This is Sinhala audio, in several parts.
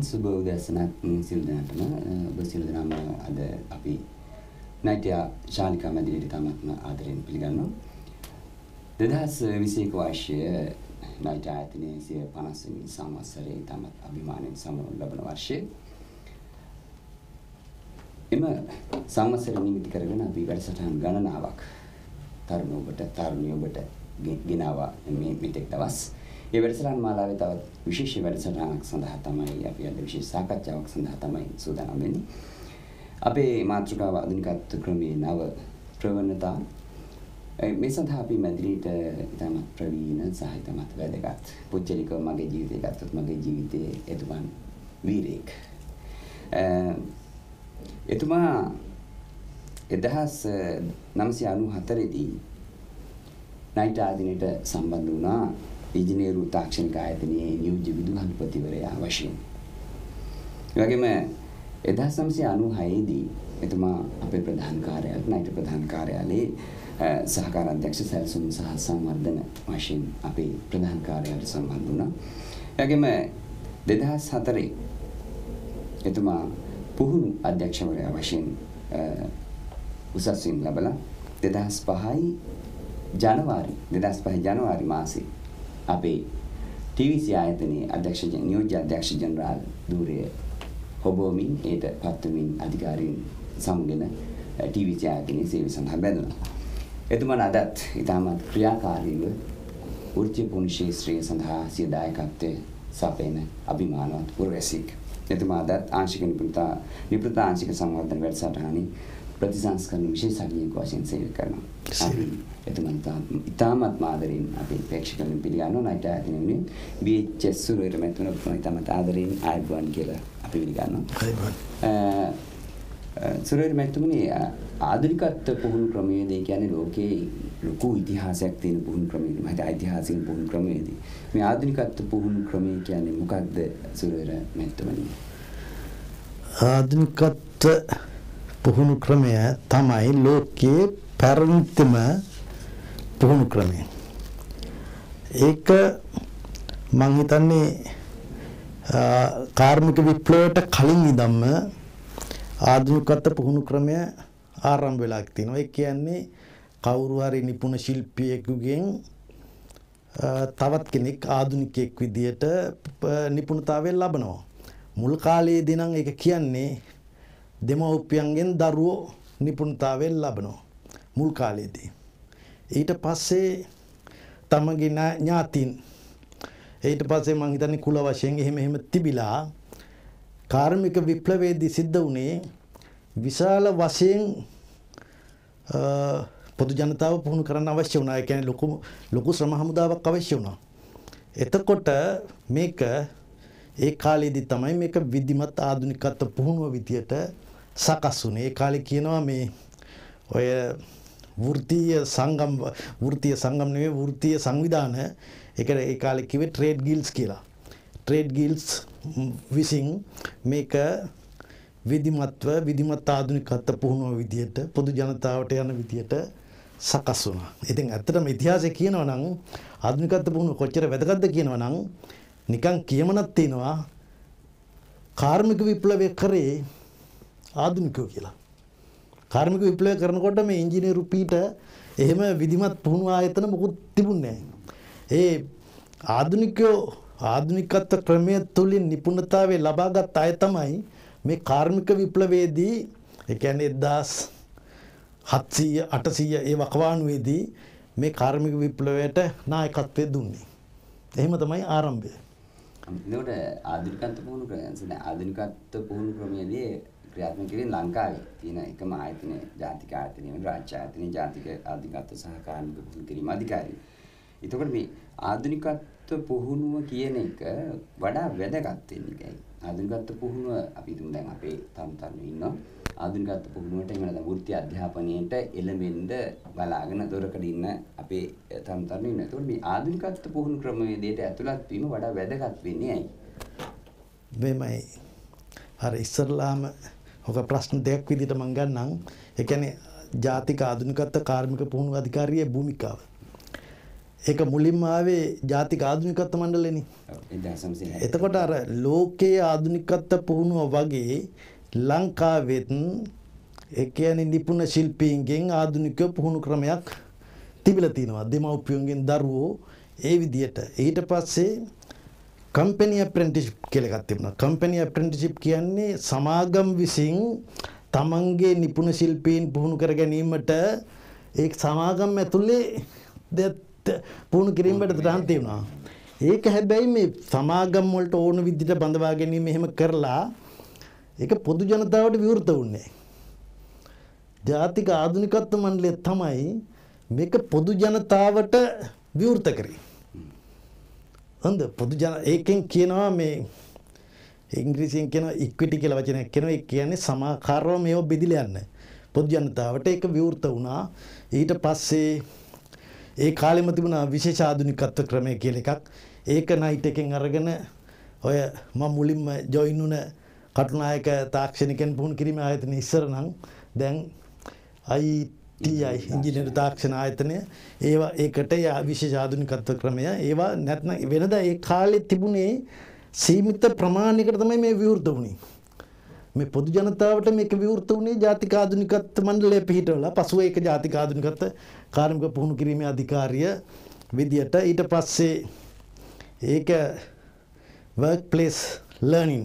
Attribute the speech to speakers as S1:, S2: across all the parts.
S1: සුබ උදැසනක් සිල් දෙනාටම ඔබ සිල් දෙනාම අද අපි නාට්‍යා ශාලිකා මැදිරියට තමත්ම ආදරයෙන් පිළිගන්නවා. දෙදහස් විසයක වර්ෂය නාට්‍ය ආයතනයේ සිය පනස්වනි සංවත්සරයේ තමත් අභිමානයෙන් සමරනු ලබන වර්ෂය. එම සංවත්සර නිමිති කරගෙන අපි වැඩසටහන් ගණනාවක් තරුණ ඔබට තරුණිය ඔබට ගෙනාවා මේ මෙතෙක් දවස්. මේ වැඩසටහන් මාලාවේ තවත් විශේෂ වැඩසටහනක් සඳහා තමයි අපි අද විශේෂ සාකච්ඡාවක් සඳහා තමයි සූදානම් වෙන්නේ. අපේ මාතෘකාව ආධුනිකත්ව ක්‍රමයේ නව ප්‍රවණතා මේ සඳහා අපි මැදිරිට ඉතාම ප්‍රවීණ සහ ඉතාමත් වැදගත් පුජ්‍යලිකව මගේ ජීවිතය ගත්තොත් මගේ ජීවිතයේ එතුමන් වීරයෙක්. එතුමා එදහස් නම්සි අනු හතරෙදී නයිට ආදිනයට සම්බන්ධ වුණා ඉංජිනේරු තාක්ෂණික ආයතනයේ නියෝජ්‍ය විදුහල්පතිවරයා වශයෙන්. ඒ වගේම 1996 දී එතුමා අපේ ප්‍රධාන කාර්යාලය නයිට් ප්‍රධාන කාර්යාලයේ සහකාර අධ්‍යක්ෂ සැල්සුම් සහ සංවර්ධන වශයෙන් අපේ ප්‍රධාන කාර්යාලයට සම්බන්ධ වුණා. එවැගේම 2004 එතුමා පුහුණු අධ්‍යක්ෂවරයා වශයෙන් උසස් වීම ලැබලා 2005යි ජනවාරි 2005 ජනවාරි මාසේ අපේ TVC ආයතනයේ අධ්‍යක්ෂ නියෝජ්‍ය අධ්‍යක්ෂ ජනරාල් ධූරය හොබවමින් ඒට පත්වමින් අධිකාරීන් සමගෙන TVC ආයතනයේ සේවය සඳහා බැඳුණා. එතුමන් අදත් ඉතාමත් ක්‍රියාකාරීව වෘත්ති පුණ්‍ය ශාස්ත්‍රය සඳහා සිය දායකත්වයේ සපයන අභිමානවත් පුරවැසියෙක්. එතුමා අදත් ආංශික නිපුණතා නිපුණතා ආංශික සංවර්ධන වැඩසටහනේ ප්‍රතිසංස් කරන විශේෂඥයෙකු වශයෙන් සේවය කරනවා. එතුමන්ට ඉතාමත් ආදරෙන් අපි ප්‍රේක්ෂකයන් පිළිගන්නවා නයිට් ආයතන වෙනුවෙන් VHS සුරේට මෙතුණ ඔක්කොම ඉතාමත් ආදරෙන් ආයුබෝවන් කියලා අපි පිළිගන්නවා. ආයුබෝවන්. සුරේට මෙතුණේ ආධුනිකත්ව පුහුණු ක්‍රමවේදය කියන්නේ ලෝකේ ලොකු ඉතිහාසයක් තියෙන පුහුණු ක්‍රමයක මම හිතා ඓතිහාසික පුහුණු ක්‍රමයේදී මේ ආධුනිකත්ව පුහුණු ක්‍රමය කියන්නේ මොකක්ද සුරේට මෙතුණේ?
S2: ආධුනිකත්ව පුහුණු ක්‍රමය තමයි ලෝකයේ පැරණිතම පුහුණු ක්‍රමය. ඒක මං හිතන්නේ කාර්මික විප්ලවයට කලින් ඉඳන්ම ආධුනිකත්ව පුහුණු ක්‍රමය ආරම්භ වෙලා තියෙනවා. ඒ කියන්නේ කවුරු හරි නිපුණ ශිල්පියෙකුගෙන් තවත් කෙනෙක් ආධුනිකයෙක් විදියට නිපුණතාවය ලබනවා. මුල් කාලයේදී නම් ඒක කියන්නේ දෙමව්පියන්ගෙන් දරුවෝ නිපුණතාවයෙන් ලබනවා මුල් කාලයේදී. ඊට පස්සේ තමගේ ඥාතින් ඊට පස්සේ මං හිතන්නේ කුල වශයෙන් එහෙම එහෙම තිබිලා කාර්මික විප්ලවයේදී සිද්ධ වුණේ විශාල වශයෙන් පොදු ජනතාව පුහුණු කරන්න අවශ්‍ය වුණා. ඒ කියන්නේ ලොකු ලොකු ශ්‍රම හමුදාවක් අවශ්‍ය වුණා. එතකොට මේක ඒ කාලෙදි තමයි මේක විධිමත් ආධුනිකත්ව පුහුණුව විදියට සකස් වුණේ. ඒ කාලේ කියනවා මේ ඔය වෘත්තීය සංගම් වෘත්තීය සංගම් නෙවෙයි වෘත්තීය සංවිධාන ඒක ඒ කාලේ කිව්වේ ට්‍රේඩ් ගිල්ඩ්ස් කියලා. ට්‍රේඩ් ගිල්ඩ්ස් විසින් මේක විධිමත්ව විධිමත් ආධුනිකත්ව පුහුණුව විදියට පොදු ජනතාවට යන විදියට සකස් වුණා. ඉතින් ඇත්තටම ඉතිහාසය කියනවා නම් ආධුනිකත්ව පුහුණුව කොච්චර වැදගත්ද කියනවා නම් නිකන් කියමනක් තියෙනවා කාර්මික විප්ලවය කරේ ආධනිකෝ කියලා. කාර්මික විප්ලවය කරනකොට මේ ඉංජිනේරු පීට එහෙම විධිමත් පුහුණු ආයතන මොකුත් තිබුණේ ඒ ආධුනිකයෝ ආධුනිකත්ව ක්‍රමය තුළින් නිපුණතාවේ ලබාගත් අය තමයි මේ කාර්මික විප්ලවේදී ඒ කියන්නේ 1700 800 ඒ වකවානුවේදී මේ කාර්මික විප්ලවයට නායකත්වය දුන්නේ. එහෙම තමයි ආරම්භය.
S1: එතකොට ආධුනිකත්ව පුහුණු ක්‍රමය ආධුනිකත්ව පුහුණු ක්‍රමයේදී ක්‍රියාත්මක කිරීම ලංකාවේ තියෙන එකම ආයතනය ජාතික ආයතනය වෙන රාජ්‍ය ආයතනය ජාතික අධිගත සහ කාර්මික පුහුණු කිරීම අධිකාරිය. එතකොට මේ ආධුනිකත්ව පුහුණුව කියන එක වඩා වැදගත් වෙන්නේ ඒකයි. ආධුනිකත්ව පුහුණුව අපි තුමු දැන් අපේ තරුණ තරුණියෝ ඉන්නවා. ආධුනිකත්ව පුහුණුවට එන්න දැන් වෘත්ති අධ්‍යාපනයේට එළඹෙන්න බලාගෙන දොරකඩ ඉන්න අපේ තරුණ තරුණියෝ ඉන්නවා. එතකොට මේ ආධුනිකත්ව පුහුණු ක්‍රමවේදයට ඇතුළත් වීම වඩා වැදගත් වෙන්නේ ඇයි?
S2: මෙමය. අර ඉස්සරලාම හොක ප්‍රශ්න දෙයක් විදිට මංගන්නම් එකැන ජාතික ආධනිකත්ත කාර්මික පුහුණු අධිකාරයේ භූමිකාව. ඒක මුලින්ම ආවේ ජාතික ආධනිකත්ත මණ්ඩලෙනි එතකොට අර ලෝකයේ ආධනිකත්ත පුහුණුව වගේ ලංකාවෙත් එකයන නිපුුණ ශිල්පීන්ගෙන් ආධනිකව පුහුණු ක්‍රමයක් තිබිල තියෙනවා දෙමවපියන්ගෙන් දරුවෝ ඒ විදියට ඊට පස්සේ කම්පැනි ඇප්‍රෙන්ටිෂිප් කියලා එකක් තිබුණා. කම්පැනි ඇප්‍රෙන්ටිෂිප් කියන්නේ සමාගම් විසින් තමන්ගේ නිපුණ ශිල්පීන් පුහුණු කර ගැනීමට ඒ සමාගම් ඇතුලේ දෙත් පුහුණු කිරීමට දාන් තිබුණා. ඒක හැබැයි මේ සමාගම් වලට ඕන විදිහට බඳවා ගැනීම එහෙම කරලා ඒක පොදු ජනතාවට විවෘත වුණේ. ජාතික ආධුනිකත්ව මණ්ඩලය තමයි මේක පොදු ජනතාවට විවෘත කරේ. හොඳ පොදු ජන ඒකෙන් කියනවා මේ ඉංග්‍රීසියෙන් කියනවා ඉක්විටි කියලා වචනයක් කියනවා ඒ කියන්නේ සමාකාරව මේව බෙදිලා යන්න. පොදු ජනතාවට ඒක විවෘත වුණා. ඊට පස්සේ ඒ කාලෙම තිබුණා විශේෂ ආධුනිකත්ව ක්‍රමය කියලා එකක්. ඒක නයිට් එකෙන් අරගෙන ඔය මම මුලින්ම ජොයින් වුණ කටුනායක තාක්ෂණිකෙන් පුහුණු කිරීමේ ආයතන ඉස්සර නම් දැන් අයි ටයි ඉංජිනර් තාක්ෂණ ආයතනය ඒවා ඒකට ය විශේෂාධනිකත්ව ක්‍රමය ඒවා නැත්න වෙනද ඒ කාලෙත් තිබුණේ සීමිත ප්‍රමාණයකට තමයි මේ විවෘත වුණේ. මේ පොදු ජනතාවට මේක විවෘත වුණේ ජාතිකාධනිකත් මණ්ඩලය පිහිටවල පසුව ඒක ජාතිකාධනිකත කාරමික පුහුණු කිරීමේ අධිකාරිය විදියට ඊට පස්සේ ඒක වර්ක් පලස් ලර්නින්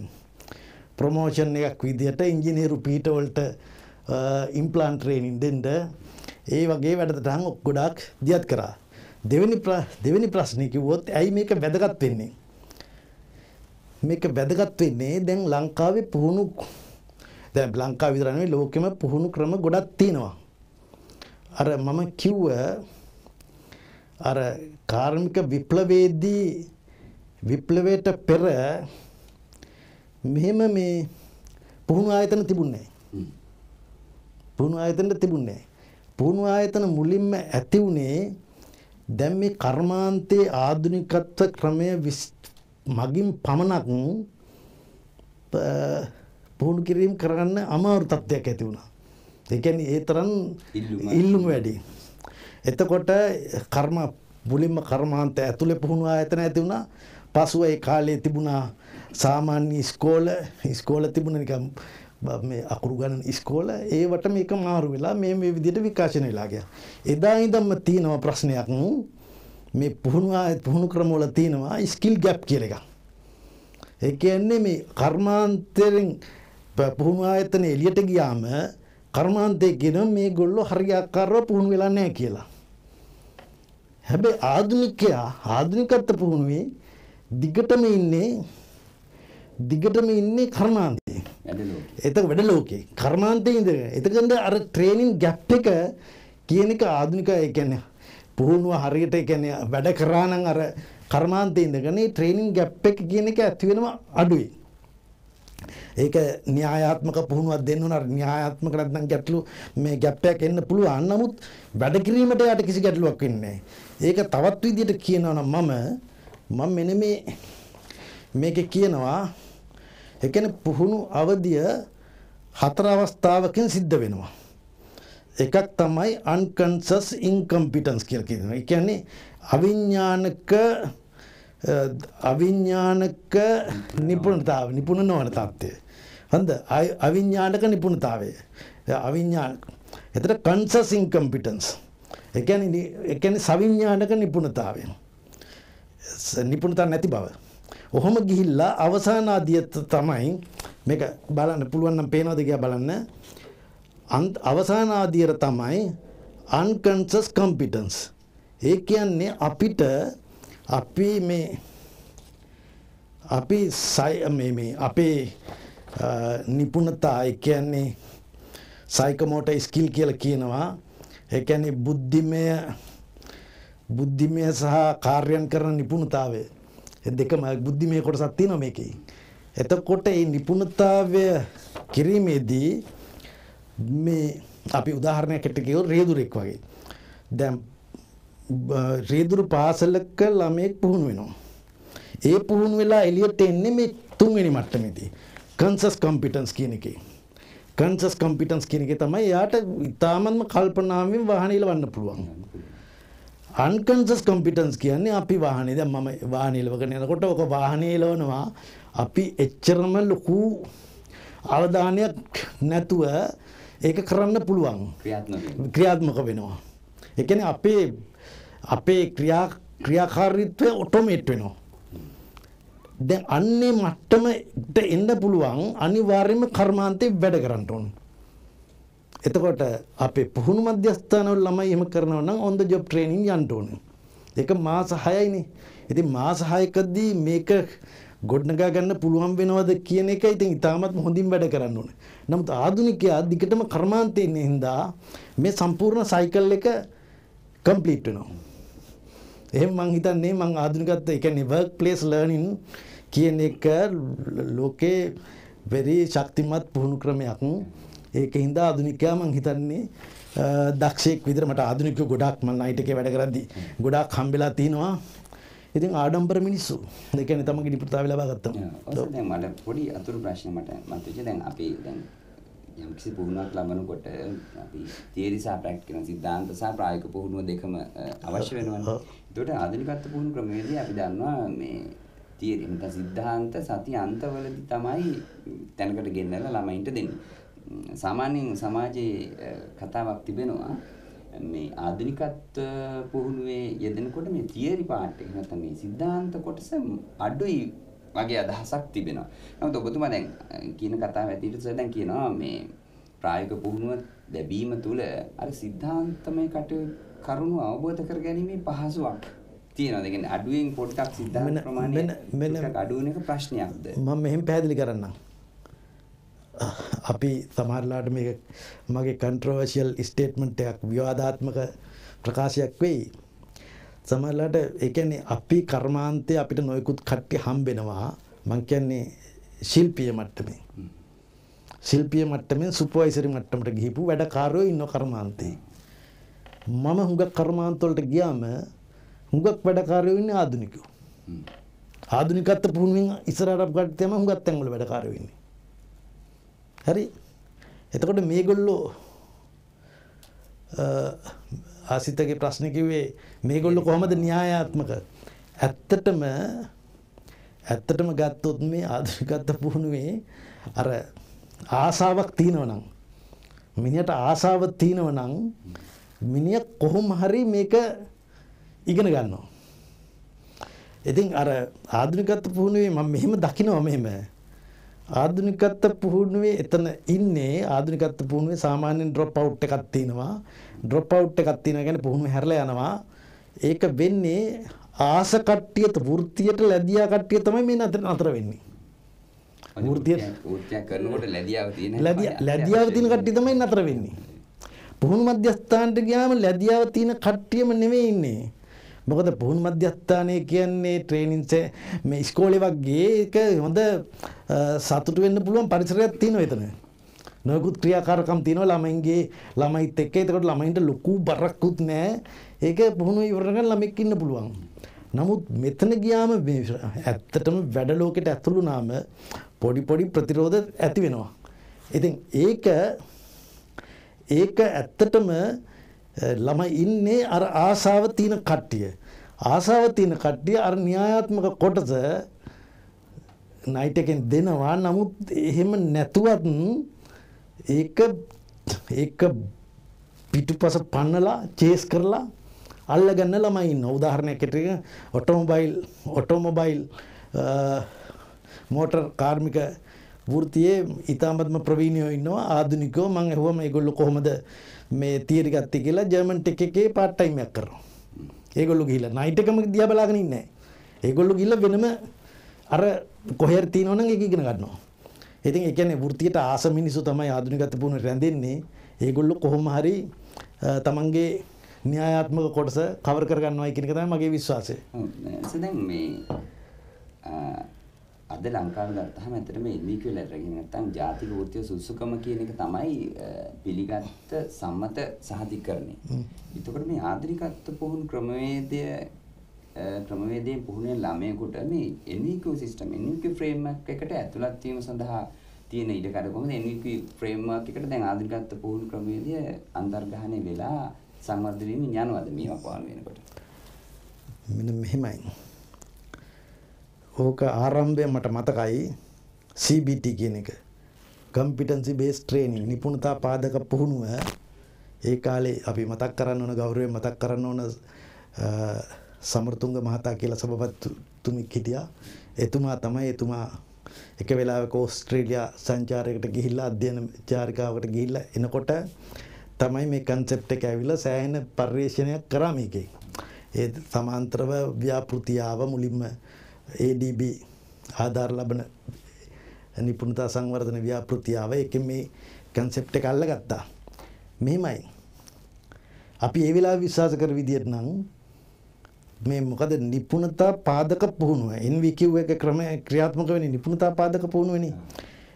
S2: ප්‍රමෝෂන් එකක් විදියට ඉංජිනේරු පිහිටවලට ඉම්පලාන්ට්‍රේනින් දෙන්ඩ ඒ වගේ වැඩටහන් ගොඩාක් දියත් කරා. දෙවෙනි දෙවෙනි ප්‍රශ්නේ කිව්වොත් ඇයි මේක වැදගත් වෙන්නේ? මේක වැදගත් වෙන්නේ දැන් ලංකාවේ පුහුණු දැන් ලංකාව විතර නෙවෙයි ලෝකෙම පුහුණු ක්‍රම ගොඩක් තියෙනවා. අර මම කිව්ව අර කාර්මික විප්ලවයේදී විප්ලවයට පෙර මෙහෙම මේ පුහුණු ආයතන තිබුණේ නැහැ. පුහුණු ආයතන තිබුණේ නැහැ. පුහුණු ආයතන මුලින්ම ඇති වුණේ දැන් මේ කර්මාන්තයේ ආධුනිකත්ව ක්‍රමය මගින් පමණක් පුහුණු කිරීම කරන්න අමාරු තත්ත්වයක් ඇති වුණා. ඒ කියන්නේ ඒ තරම් ඉල්ලුම වැඩි. එතකොට කර්ම මුලින්ම කර්මාන්තය ඇතුලේ පුහුණු ආයතන ඇති වුණා. පසුව ඒ කාලේ තිබුණා සාමාන්‍ය ඉස්කෝල ඉස්කෝල තිබුණ නිකම් මේ අකුරු ගණන් ඉස්කෝල ඒවට මේක මාරු වෙලා මේ මේ විදිහට විකාශනය වෙලා ගියා. එදා ඉඳන්ම තියෙනවා ප්‍රශ්නයක් මේ පුහුණු පුහුණු ක්‍රමවල තියෙනවා ස්කිල් ගැප් කියලා එකක්. ඒ කියන්නේ මේ කර්මාන්තයෙන් පුහුණු ආයතන එළියට ගියාම කර්මාන්තයේ කියන මේගොල්ලෝ හරියාකාරව පුහුණු වෙලා නැහැ කියලා. හැබැයි ආධුනිකයා ආධුනිකත්ව පුහුණුවේ දිගටම ඉන්නේ දිගටම ඉන්නේ කර්මාන්තය. එත වැඩ ලෝකේ කර්මාන්තය ඉඳ එතකට අර ට්‍රේනින් ගැප් එක කියන එක ආධනික එකන පුහුණුව හරියට එකන වැඩ කරානං අර කර්මාන්තය ඉඳගන ට්‍රේනින් ගැප් එක කියන එක ඇතිවෙනම අඩුයි. ඒක න්‍යායාත්මක පුහුණුවක් දෙන්න ඕන අර න්‍යායාත්මක නැත්නම් ගැටලු මේ ගැප් එකක් එන්න පුළුවන්. නමුත් වැඩ කිරීමට යාට කිසි ගැටලුවක් වෙන්නේ නැහැ. ඒක තවත් විදිහට කියනවා නම් මම මම මෙන්න මේ මේකේ කියනවා ඒ කියන්නේ පුහුණු අවධිය හතර අවස්ථාවකින් සිද්ධ වෙනවා. එකක් තමයි unconscious incompetence කියලා කියනවා. ඒ කියන්නේ අවිඥානික අවිඥානික නිපුණතාව නිපුණ නොවන தත්ත්වය. හන්ද අවිඥානික නිපුණතාවය. අවිඥානික. එතන conscious incompetence. ඒ කියන්නේ ඒ කියන්නේ සවිඥානික නිපුණතාවය. නිපුණතාව නැති බව. ඔහොම ගිහිල්ලා අවසාන ආදිය තමයි මේක බලන්න පුළුවන් නම් පේනවද කියලා බලන්න අවසාන ආදියර තමයි unconscious competence ඒ කියන්නේ අපිට අපි මේ අපි මේ මේ අපේ නිපුණතා ඒ කියන්නේ සයිකමෝටර් ස්කිල් කියලා කියනවා ඒ කියන්නේ බුද්ධිමය බුද්ධිමය සහ කාර්යයන් කරන නිපුණතාවය දෙකම බුද්ධිමය කොටසක් තියෙනවා මේකේ. එතකොට මේ නිපුණතාවය කිරීමේදී මේ අපි උදාහරණයකට කියොත් රියදුරෙක් වගේ. දැන් රියදුරු පාසලක ළමෙක් පුහුණු වෙනවා. ඒ පුහුණු වෙලා එළියට එන්නේ මේ තුන්වෙනි මට්ටමේදී. කන්සස් කම්පිටන්ස් කියන එකේ. කන්සස් කම්පිටන්ස් කියන එකේ තමයි යාට ඉතාමත්ම කල්පනාවෙන් වාහන ඉලවන්න පුළුවන්. අන්කන්සස් කොම්පිටන්ස් කියන්නේ අපි වාහනේ දැන් මම වාහනේලවගෙන යනකොට ඔක වාහනේලවනවා අපි එච්චරම ලොකු අවධානයක් නැතුව ඒක කරන්න පුළුවන් ක්‍රියාත්මක වෙනවා ඒ කියන්නේ අපේ අපේ ක්‍රියා ක්‍රියාකාරීත්වය ඔටෝමේට් වෙනවා දැන් අන්නේ මට්ටමට එන්න පුළුවන් අනිවාර්යයෙන්ම කර්මාන්තේ වැඩ කරන්න ඕනේ එතකොට අපේ පුහුණු මධ්‍යස්ථානවල ළමයි එහෙම කරනවා නම් on the job training යන්න ඕනේ. ඒක මාස 6යිනේ. ඉතින් මාස 6කදී මේක ගොඩනගා ගන්න පුළුවන් වෙනවද කියන එක ඉතින් ඉතාමත් හොඳින් වැඩ කරන්න ඕනේ. නමුත් ආධුනිකයා දිගටම කර්මාන්තේ ඉන්න හින්දා මේ සම්පූර්ණ සයිකල් එක කම්ප්ලීට් වෙනවා. එහෙනම් මං හිතන්නේ මං ආධුනිකත්ව ඒ කියන්නේ work place learning කියන එක ලෝකේ very ශක්තිමත් පුහුණු ක්‍රමයක්. ඒක හින්දා ආධුනිකයා මං හිතන්නේ දක්ෂයෙක් විදිහට මට ආධුනිකයෝ ගොඩක් මං නයිට් එකේ වැඩ කරද්දි ගොඩක් හම්බෙලා තිනවා ඉතින් ආඩම්බර මිනිස්සු ඒ කියන්නේ තමන්ගේ නිපුණතාවය ලබා ගත්තම දැන්
S1: මට පොඩි අතුරු ප්‍රශ්න මට මතුවේ දැන් අපි දැන් යම් කිසි පුහුණුවක් ලබනකොට අපි තියරි සහ ප්‍රැක්ටිකල් සිද්ධාන්ත සහ ප්‍රායෝගික පුහුණුව දෙකම අවශ්‍ය වෙනවනේ ඒකට ආධුනිකත්ව පුහුණු ක්‍රමයේදී අපි දන්නවා මේ තියරි නැත්නම් සිද්ධාන්ත සති අන්තවලදී තමයි තැනකට ගෙන්නලා ළමයින්ට දෙන්නේ සාමාන්‍යයෙන් සමාජයේ කතාවක් තිබෙනවා මේ ආධුනිකත්ව පුහුණුවේ යෙදෙනකොට මේ තියරි පාර්ට් එක නැත්නම් මේ સિદ્ધාන්ත කොටස අඩුයි වගේ අදහසක් තිබෙනවා. නමුත් ඔබතුමා දැන් කියන කතාව ඇතුළත දැන් කියනවා මේ ප්‍රායෝගික පුහුණුව ලැබීම තුළ අර સિદ્ધාන්තමය කටයුතු කරුණු අවබෝධ කරගැනීමේ පහසුවක් තියෙනවද? ඒ කියන්නේ අඩුවෙන් පොඩ්ඩක් સિદ્ધාන්ත ප්‍රමාණය මෙන්න අඩුවෙන එක ප්‍රශ්නයක්ද?
S2: මම මෙහෙම පැහැදිලි කරන්නම්. අපි සමහරලාට මේ මගේ කන්ට්‍රෝවර්ෂියල් ස්ටේට්මන්ට් එකක් විවාදාත්මක ප්‍රකාශයක් වෙයි. සමහරලාට ඒ කියන්නේ අපි කර්මාන්තේ අපිට නොයෙකුත් කට්ටි හම්බෙනවා. මං කියන්නේ ශිල්පීය මට්ටමේ. ශිල්පීය මට්ටමෙන් සුපර්වයිසරි මට්ටමට ගිහිපු වැඩකාරයෝ ඉන්න කර්මාන්තේ. මම හුඟක් කර්මාන්ත වලට ගියාම හුඟක් වැඩකාරයෝ ඉන්නේ ආධුනිකයෝ. ආධුනිකත්ව පුහුණුවෙන් ඉස්සරහට ගත්තම හුඟක් තැන් වල වැඩකාරයෝ ඉන්නේ. හරි එතකොට මේගොල්ලෝ ආසිතගේ ප්‍රශ්න කිව්වේ මේගොල්ලෝ කොහොමද න්‍යායාත්මක ඇත්තටම ඇත්තටම ගත්තොත් මේ ආධුනිකත්ව පුහුණුවේ අර ආසාවක් තියෙනවනම් මිනිහට ආසාව තියෙනවනම් මිනිහ කොහොම හරි මේක ඉගෙන ගන්නවා. ඉතින් අර ආධුනිකත්ව පුහුණුවේ මම මෙහෙම දකිනවා මෙහෙම ආධුනිකත්ව පුහුණුවේ එතන ඉන්නේ ආධුනිකත්ව පුහුණුවේ සාමාන්‍යයෙන් ඩ්‍රොප් අවුට් එකක් තියෙනවා. ඩ්‍රොප් අවුට් එකක් තියෙනවා කියන්නේ පුහුණුව හැරලා යනවා. ඒක වෙන්නේ ආස කට්ටියත වෘත්තියට ලැබියා කට්ටිය තමයි මේ නතර වෙන්නේ. වෘත්තිය
S1: වෘත්තිය කරනකොට ලැබියාව තියෙන
S2: ලැබියාව තියෙන කට්ටිය තමයි නතර වෙන්නේ. පුහුණු මධ්‍යස්ථානට ගියාම ලැබියාව තියෙන කට්ටියම නෙමෙයි ඉන්නේ. මොකද පුහුණු මධ්‍යස්ථානය කියන්නේ ට්‍රේනින් මේ ඉස්කෝලේ වගේ එක හොඳ සතුටු වෙන්න පුළුවන් පරිසරයක් තියෙනවා එතන. නොයෙකුත් ක්‍රියාකාරකම් තියෙනවා ළමයින්ගේ ළමයිත් එක්ක. ඒකට ළමයින්ට ලොකු බරක්කුත් නැහැ. ඒක පුහුණු ඉවර කරන ළමෙක් ඉන්න පුළුවන්. නමුත් මෙතන ගියාම ඇත්තටම වැඩ ලෝකෙට ඇතුළුනාම පොඩි පොඩි ප්‍රතිරෝධ ඇති වෙනවා. ඉතින් ඒක ඒක ඇත්තටම ළමයි ඉන්නේ අර ආසාව තියෙන කට්ටිය. ආසාව තියෙන කට්ටිය අර න්‍යායාත්මක කොටස නයිට් එකෙන් දෙනවා. නමුත් එහෙම නැතුවත් ඒක ඒක පිටුපස පන්නලා චේස් කරලා අල්ලගන්න ළමයි ඉන්න. උදාහරණයක් ඇටියට ඔටෝමොබයිල් ඔටෝමොබයිල් මෝටර් කාර්මික වෘතියේ ඉතාමත්ම ප්‍රවීණයෝ ඉන්නවා ආධුනිකයෝ මම ඇහුවා මේගොල්ලෝ කොහොමද මේ තියරි ගත්තේ කියලා ජර්මන් ටෙක් එකේ part time එකක් කරනවා. ඒගොල්ලෝ ගිහිල්ලා night එකම දිහා බලාගෙන ඉන්නේ නැහැ. ඒගොල්ලෝ ගිහිල්ලා වෙනම අර කොහෙර තියෙනවනම් ඒක ඉගෙන ගන්නවා. ඉතින් ඒ කියන්නේ වෘත්තියට ආස මිනිස්සු තමයි ආධුනිකත්ව පුහුණුවට රැඳෙන්නේ. ඒගොල්ලෝ කොහොම හරි තමන්ගේ න්‍යායාත්මක කොටස කවර කරගන්නවයි කියන එක තමයි මගේ විශ්වාසය. ඔව්.
S1: දැන් මේ අද ලංකාව ගත්තහම ඇත්තටම එල්වී කියලා රැගෙන නැත්තම් ජාතික වෘත්තීය සුසුකම කියන එක තමයි පිළිගත්ත සම්මත සහතිකරණය. එතකොට මේ ආධුනිකත්ව පුහුණු ක්‍රමවේදය ක්‍රමවේදයෙන් පුහුණු ළමයෙකුට මේ NVQ සිස්ටම් NVQ ෆ්‍රේම්වර්ක් එකට ඇතුළත් වීම සඳහා තියෙන ඉඩකඩ කොහොමද NVQ ෆ්‍රේම්වර්ක් එකට දැන් ආධුනිකත්ව පුහුණු ක්‍රමවේදය අන්තර්ග්‍රහණය වෙලා සංවර්ධනය වීම යනවාද
S2: මේවා පාලනය වෙනකොට. මෙන්න මෙහෙමයි. ඕක ආරම්භය මට මතකයි CBT කියන එක. කම්පිටන්සි බේස් ට්‍රේනින් නිපුණතා පාදක පුහුණුව ඒ කාලේ අපි මතක් කරන්න ඕන ගෞරවයෙන් මතක් කරන්න ඕන සමර්තුංග මහතා කියලා සභාපතිතුමෙක් හිටියා. එතුමා තමයි එතුමා එක වෙලාවක ඕස්ට්‍රේලියා සංචාරයකට ගිහිල්ලා අධ්‍යයන චාරිකාවකට ගිහිල්ලා එනකොට තමයි මේ කන්සෙප්ට් එක ඇවිල්ලා සෑහෙන පරිශ්‍රණයක් කරා මේකේ. ඒ සමාන්තරව ව්‍යාපෘතියාව මුලින්ම ADB ආධාර ලබන නිපුණතා සංවර්ධන ව්‍යාපෘතියාව එකෙන් මේ කන්සෙප්ට් එක අල්ලගත්තා. මෙහෙමයි. අපි ඒ වෙලාවේ විශ්වාස කර විදියට නම් මේ මොකද නිපුණතා පාදක පුහුණුව NVQ එක ක්‍රම ක්‍රියාත්මක වෙන්නේ නිපුණතා පාදක පුහුණුවනේ.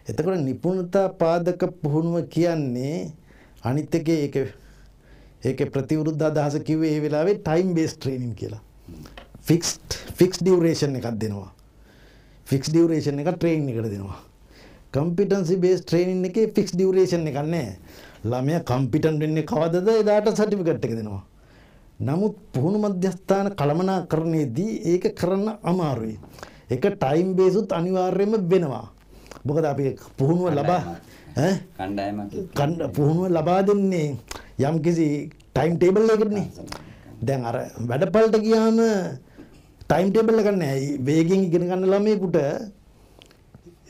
S2: එතකොට නිපුණතා පාදක පුහුණුව කියන්නේ අනිත් එකේ ඒක ඒකේ ප්‍රතිවිරුද්ධ අදහස කිව්වේ ඒ වෙලාවේ time based training කියලා. ෆික්ස්ඩ් ෆික්ස් ඩියුරේෂන් එකක් දෙනවා. ෆික්ස් ඩියුරේෂන් එක ට්‍රේනින් එකට දෙනවා. කම්පිටන්සි බේස් ට්‍රේනින් එකේ ෆික්ස් ඩියුරේෂන් එකක් නැහැ. ළමයා කම්පිටන්ට් වෙන්නේ කවදද? එදාට සර්ටිෆිකට් එක දෙනවා. නමුත් පුහුණු මධ්‍යස්ථාන කළමනාකරණයේදී ඒක කරන්න අමාරුයි. ඒක ටයිම් බේසුත් අනිවාර්යයෙන්ම වෙනවා. මොකද අපි පුහුණුව ලබා ඈ කණ්ඩායමක් පුහුණුව ලබා දෙන්නේ යම්කිසි ටයිම් ටේබල් එකකටනේ. දැන් අර වැඩපලට ගියාම ටයිම් ටේබල් එකක් නැහැ. වේගෙන් ඉගෙන ගන්න ළමයෙකුට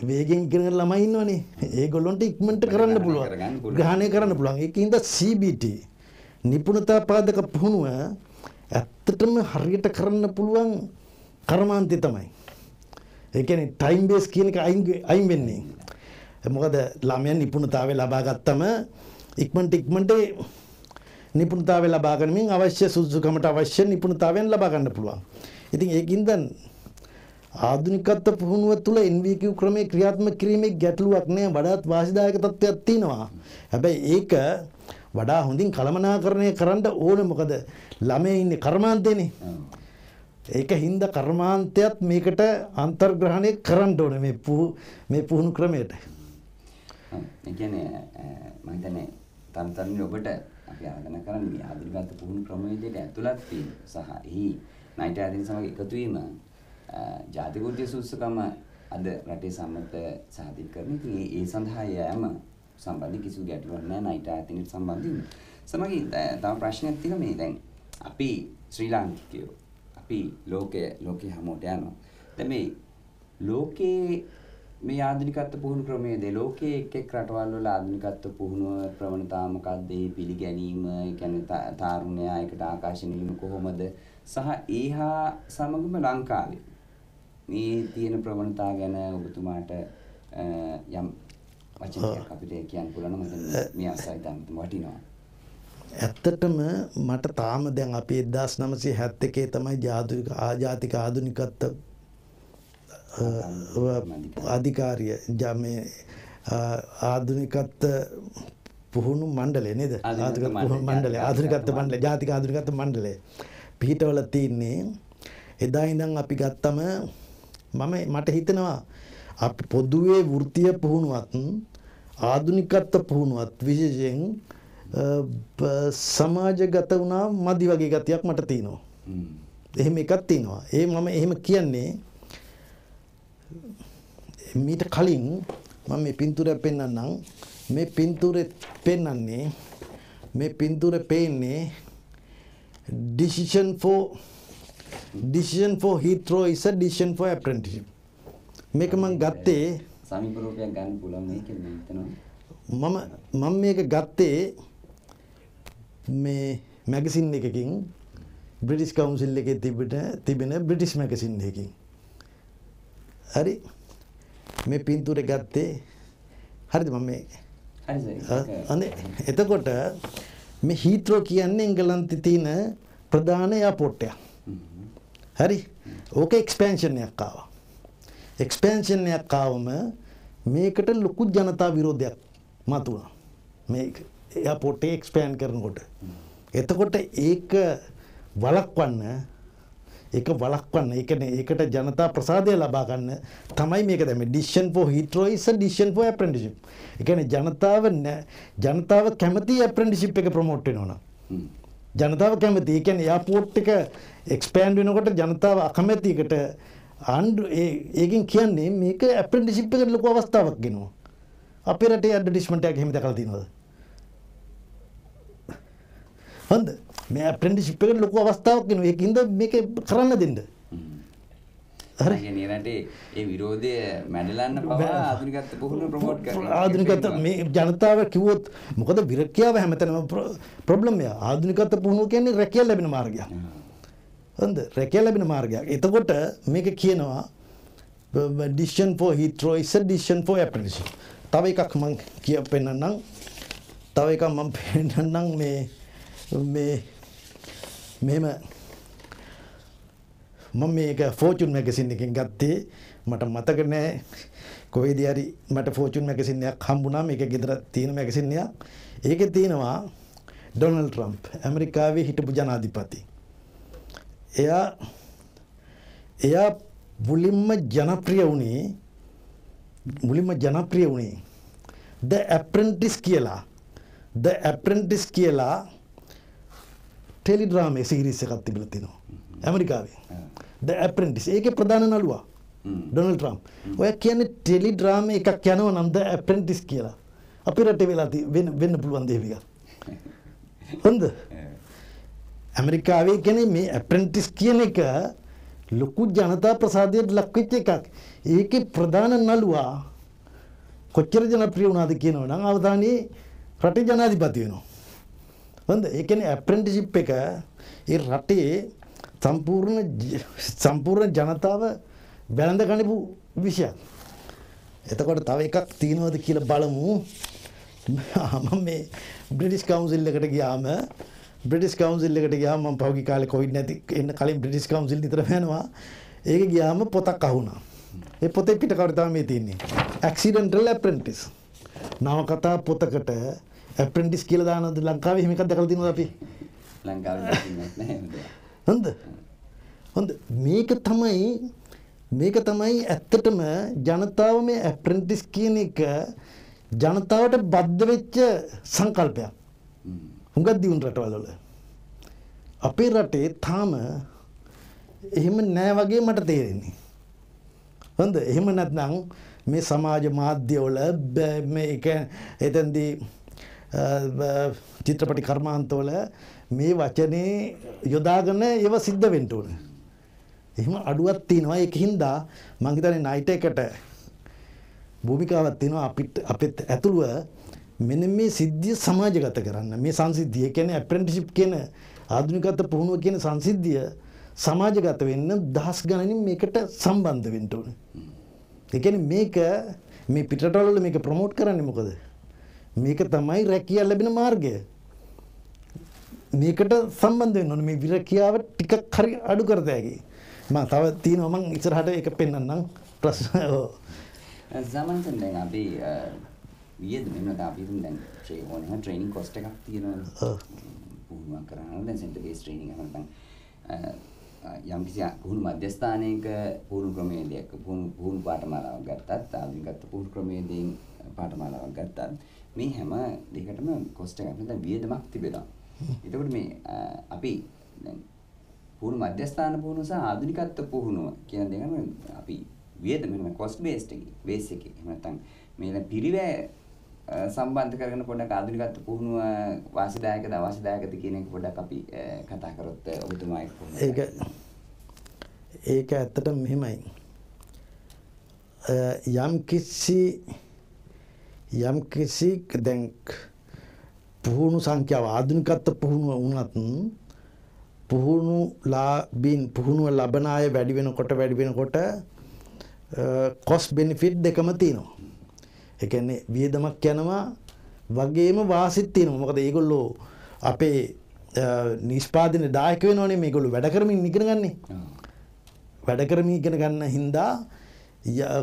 S2: වේගෙන් ඉගෙන ගන්න ළමයි ඉන්නවනේ. ඒගොල්ලොන්ට ඉක්මනට කරන්න පුළුවන්. ග්‍රහණය කරන්න පුළුවන්. ඒකින්ද CBT නිපුණතා පාදක පුහුණුව ඇත්තටම හරියට කරන්න පුළුවන් කර්මාන්තය තමයි. ඒ කියන්නේ ටයිම් බේස් කියන එක අයින් අයින් වෙන්නේ. මොකද ළමයන් නිපුණතාවය ලබා ගත්තම ඉක්මනට ඉක්මනට නිපුණතාවය ලබා ගනිමින් අවශ්‍ය සුදුසුකමට අවශ්‍ය නිපුණතාවයන් ලබා ගන්න පුළුවන්. ඉතින් ඒකින්ද ආධුනිකත්ව පුහුණුව තුළ NVQ ක්‍රමයේ ක්‍රියාත්මක කිරීමේ ගැටලුවක් නෑ වඩාත් වාසිදායක තත්ත්වයක් තියෙනවා. හැබැයි ඒක වඩා හොඳින් කළමනාකරණය කරන්න ඕන මොකද ළමයේ ඉන්නේ කර්මාන්තේනේ. ඒක හින්දා කර්මාන්තයත් මේකට අන්තර්ග්‍රහණය කරන්න ඕන මේ මේ පුහුණු ක්‍රමයට.
S1: ඒ කියන්නේ මම හිතන්නේ තම තන්නේ ඔබට අපි ආරාධනා කරන්නේ ආධුනිකත්ව පුහුණු ක්‍රමයේදී ඇතුළත් වීම සහ එහි නයිට ආදීන් සමග එකතු වීම ජාතික උද්දේශ උත්සකම අද රටේ සම්මත සාධීකරණ ඉතින් ඒ සඳහා යෑම සම්බන්ධ කිසි ගැටලුවක් නැහැ නයිට ආදීන් සම්බන්ධයෙන් සමග තව ප්‍රශ්නයක් තියෙනවා මේ දැන් අපි ශ්‍රී ලාංකිකයෝ අපි ලෝකයේ ලෝකයේ හැමෝට යනවා දැන් මේ ලෝකයේ මේ ආධුනිකත්ව පුහුණු ක්‍රමයේද ලෝකයේ එක් එක් රටවල් වල ආධුනිකත්ව පුහුණුව ප්‍රවණතාව මොකක්ද? ඒ පිළිගැනීම, ඒ කියන්නේ තාරුණ්‍යය ඒකට ආකර්ෂණය වීම කොහොමද? සහ ඒහා සමගම ලංකාවේ මේ තියෙන ප්‍රවණතා ගැන ඔබතුමාට යම් වචනයක් අපිට කියන්න පුළුවන් මොකද මේ අවස්ථාවේ තමයි වටිනවා.
S2: ඇත්තටම මට තාම දැන් අපි 1971 තමයි ජාතික ආජාතික ආධුනිකත්ව අධිකාරිය ජමේ ආධුනිකත්ව පුහුණු මණ්ඩලය නේද ආධුනිකත්ව මණ්ඩලය ආධුනිකත්ව මණ්ඩලය ජාතික ආධුනිකත්ව මණ්ඩලය පිහිටවල තින්නේ එදා ඉඳන් අපි ගත්තම මම මට හිතෙනවා අපි පොදුවේ වෘත්තීය පුහුණුවත් ආධුනිකත්ව පුහුණුවත් විශේෂයෙන් සමාජගත වුණා මදි වගේ ගතියක් මට තියෙනවා. එහෙම එකක් තියෙනවා. ඒ මම එහෙම කියන්නේ මීට කලින් මම මේ පින්තූරය පෙන්වන්නම්. මේ පින්තූරෙත් පෙන්වන්නේ මේ පින්තූරේ පේන්නේ decision for decision for Heathrow is a decision for apprenticeship. මේක මම ගත්තේ
S1: සමීපරූපයක් ගන්න පුළුවන් මේක මම
S2: හිතනවා. මම මම මේක ගත්තේ මේ මැගසින් එකකින් බ්‍රිටිෂ් කවුන්සිල් එකේ තිබෙන තිබෙන බ්‍රිටිෂ් මැගසින් එකකින්. හරි මේ පින්තූරේ ගත්තේ හරිද මම මේ හරි
S1: සර්. අනේ
S2: එතකොට මේ හීත්‍රෝ කියන්නේ එංගලන්තේ තියෙන ප්‍රධාන එයාපෝට් එකක්. හරි. ඕක එක්ස්පැන්ෂන් එකක් ආවා. එක්ස්පැන්ෂන් එකක් ආවම මේකට ලොකු ජනතා විරෝධයක් මතුවා. මේ එයාපෝට් එක එක්ස්පෑන්ඩ් කරනකොට. එතකොට ඒක වළක්වන්න ඒක වළක්වන්න. ඒ කියන්නේ ඒකට ජනතා ප්‍රසාදය ලබා ගන්න තමයි මේක දැම්මේ. decision for Heathrow is a decision for apprenticeship. ඒ කියන්නේ ජනතාව ජනතාව කැමති apprenticeship එක ප්‍රොමෝට් වෙනවා නම්. ජනතාව කැමති. ඒ කියන්නේ එයාපෝට් එක expand වෙනකොට ජනතාව අකමැති එකට ආණ්ඩු ඒකෙන් කියන්නේ මේක apprenticeship එකට ලොකු අවස්ථාවක් ගෙනවා. අපේ රටේ ඇඩ්වර්ටයිස්මන්ට් එකක් එහෙම දැකලා තියෙනවද? හොඳ මේ අප්‍රෙන්ටිස්ෂිප් එකට ලොකු අවස්ථාවක් වෙනවා. ඒකින්ද මේක කරන්න දෙන්න.
S1: හරි. يعني රටේ ඒ විරෝධය මැඩලන්න පවා ආධුනිකත්ව පුහුණුව ප්‍රොමෝට් කරනවා. ආධුනිකත්ව
S2: මේ ජනතාව කිව්වොත් මොකද විරක්‍යාව හැමතැනම ප්‍රොබ්ලම් එක. ආධුනිකත්ව පුහුණුව කියන්නේ රැකියාව ලැබෙන මාර්ගයක්. හොඳ රැකියාව ලැබෙන මාර්ගයක්. එතකොට මේක කියනවා ඩිෂන් ෆෝ හිත්‍රෝ ඉස ඩිෂන් ෆෝ ඇප්‍රෙන්ටිස්ෂිප්. තව එකක් මම කියපෙන්නම්. තව එකක් මම පෙන්නන්නම් මේ මේ මෙහෙම මම මේක ෆෝචුන් මැගසින් එකෙන් ගත්තේ මට මතක නෑ කොයිද හරි මට ෆෝචුන් මැගසින් එකක් හම්බුණා මේක ගෙදර තියෙන මැගසින් එකක් ඒකේ තියෙනවා ඩොනල්ඩ් ට්‍රම්ප් ඇමරිකාවේ හිටපු ජනාධිපති එයා එයා මුලින්ම ජනප්‍රිය වුණේ මුලින්ම ජනප්‍රිය වුණේ ද ඇප්‍රෙන්ටිස් කියලා ද ඇප්‍රෙන්ටිස් කියලා ටෙලිඩ්‍රාමේ සිරිස් එකක් තිබිල තිනවා ඇමරිකාවේ ද ඇපරෙන්ටිස් ඒක ප්‍රධාන නළුවා ඩොනල් ට්‍රම් ඔය කියන්නේ ටෙලිඩ්‍රාම එකක් යනව නම්ද ඇපරෙන්ටිස් කියලා අපි රට වෙලාති වෙන්න පුළුවන් දේවික හොඳ ඇමරිකාවේ ගැන මේ ඇපරෙන්ටිස් කියන එක ලොකු ජනතා ප්‍රසාදයට ලක්වෙච්ච එකක් ඒක ප්‍රධාන නළුවා කොච්චර ජනප්‍රිය වුණාද කියනවා නම් අවධානයේ රටේ ජනාධිපති වෙනවා හොඳ ඒ කියන්නේ ඇප්‍රෙන්ටිස්ෂිප් එක ඒ රටේ සම්පූර්ණ සම්පූර්ණ ජනතාව බැලඳ ගනිපු විෂයක්. එතකොට තව එකක් තියෙනවද කියලා බලමු. මම මේ බ්‍රිටිෂ් කවුන්සිල් එකට ගියාම බ්‍රිටිෂ් කවුන්සිල් එකට ගියාම මම පහුගිය කාලේ කොවිඩ් නැති එන්න කලින් බ්‍රිටිෂ් කවුන්සිල් නිතරම යනවා. ඒක ගියාම පොතක් අහුණා. ඒ පොතේ පිටකවර තමයි මේ තියෙන්නේ. ඇක්සිඩන්ටල් ඇප්‍රෙන්ටිස්. නවකතා පොතකට ඇප්‍රෙන්ටිස් කියලා දානවද ලංකාවේ එහෙම එකක් දැකලා තියෙනවද අපි?
S1: ලංකාවේ
S2: හොඳ. හොඳ මේක තමයි මේක තමයි ඇත්තටම ජනතාව මේ ඇප්‍රෙන්ටිස් කියන එක ජනතාවට බද්ධ වෙච්ච සංකල්පයක්. හුඟක් දියුණු රටවල් වල. අපේ රටේ තාම එහෙම නෑ වගේ මට තේරෙන්නේ. හොඳ එහෙම නැත්නම් මේ සමාජ මාධ්‍ය වල මේක එතෙන්දී චිත්‍රපටි කර්මාන්තවල මේ වචනේ යොදාගන ඒව සිද්ධ වෙන්ට ඕන. එහෙම අඩුවත් තියෙනවා ඒක හින්දා මං හිතන්නේ නයිට් එකට භූමිකාවක් තියෙනවා අපිට අපිට ඇතුළුව මෙන්න මේ සිද්ධිය සමාජගත කරන්න. මේ සංසිද්ධිය කියන්නේ ඇප්‍රෙන්ටිස්ෂිප් කියන ආධුනිකත්ව පුහුණුව කියන සංසිද්ධිය සමාජගත වෙන්න දහස් ගණනින් මේකට සම්බන්ධ වෙන්න ඕනේ. ඒ කියන්නේ මේක මේ පිටරටවල මේක ප්‍රොමෝට් කරන්නේ මොකද? මේක තමයි රැකියාව ලැබෙන මාර්ගය. මේකට සම්බන්ධ වෙන්න ඕනේ මේ විරකියාව ටිකක් හරි අඩු කර දෙයි. මම තව තියෙනවා මම ඉස්සරහට ඒක පෙන්නන්නම් ප්‍රශ්න.
S1: සමන්තෙන් දැන් අපි ඊයේ මෙන්න අපි දැන් ට්‍රේනින් ට්‍රේනින් කොස්ට් එකක් තියෙනවා. පුහුණුවක් කරනවා දැන් සෙන්ටර් බේස් ට්‍රේනින් එකක් නැත්නම් යම් කිසි පුහුණු මධ්‍යස්ථානයක පුහුණු ක්‍රමවේදයක් පුහුණු පුහුණු පාඨමාලාවක් ගත්තත් ආධුනිකත්ව පුහුණු ක්‍රමවේදයෙන් පාඨමාලාවක් ගත්තත් මේ හැම දෙයකටම කොස්ට් එකක් නැත්නම් වියදමක් තිබෙනවා. එතකොට මේ අපි දැන් පුහුණු මධ්‍යස්ථාන පුහුණුව සහ ආධුනිකත්ව පුහුණුව කියන දෙකම අපි වියදම එහෙම කොස්ට් බේස්ඩ් එකේ බේස් එකේ එහෙම නැත්නම් මේ දැන් පිරිවැය සම්බන්ධ කරගෙන පොඩ්ඩක් ආධුනිකත්ව පුහුණුව වාසිදායකද අවාසිදායකද කියන එක පොඩ්ඩක් අපි කතා කරොත්
S2: ඔබතුමා එක්ක ඒක ඒක ඇත්තටම මෙහෙමයි යම් කිසි යම් කිසි දැන් පුහුණු සංඛ්‍යාව ආධුනිකත්ව පුහුණුව වුණත් පුහුණු ලාබින් පුහුණුව ලබන අය වැඩි වෙනකොට වැඩි වෙනකොට කොස් බෙනිෆිට් දෙකම තියෙනවා. ඒ කියන්නේ වියදමක් යනවා වගේම වාසිත් තියෙනවා. මොකද ඒගොල්ලෝ අපේ නිෂ්පාදන දායක වෙනවනේ මේගොල්ලෝ වැඩ කරමින් ඉගෙන ගන්නේ. වැඩ කරමින් ඉගෙන ගන්න හින්දා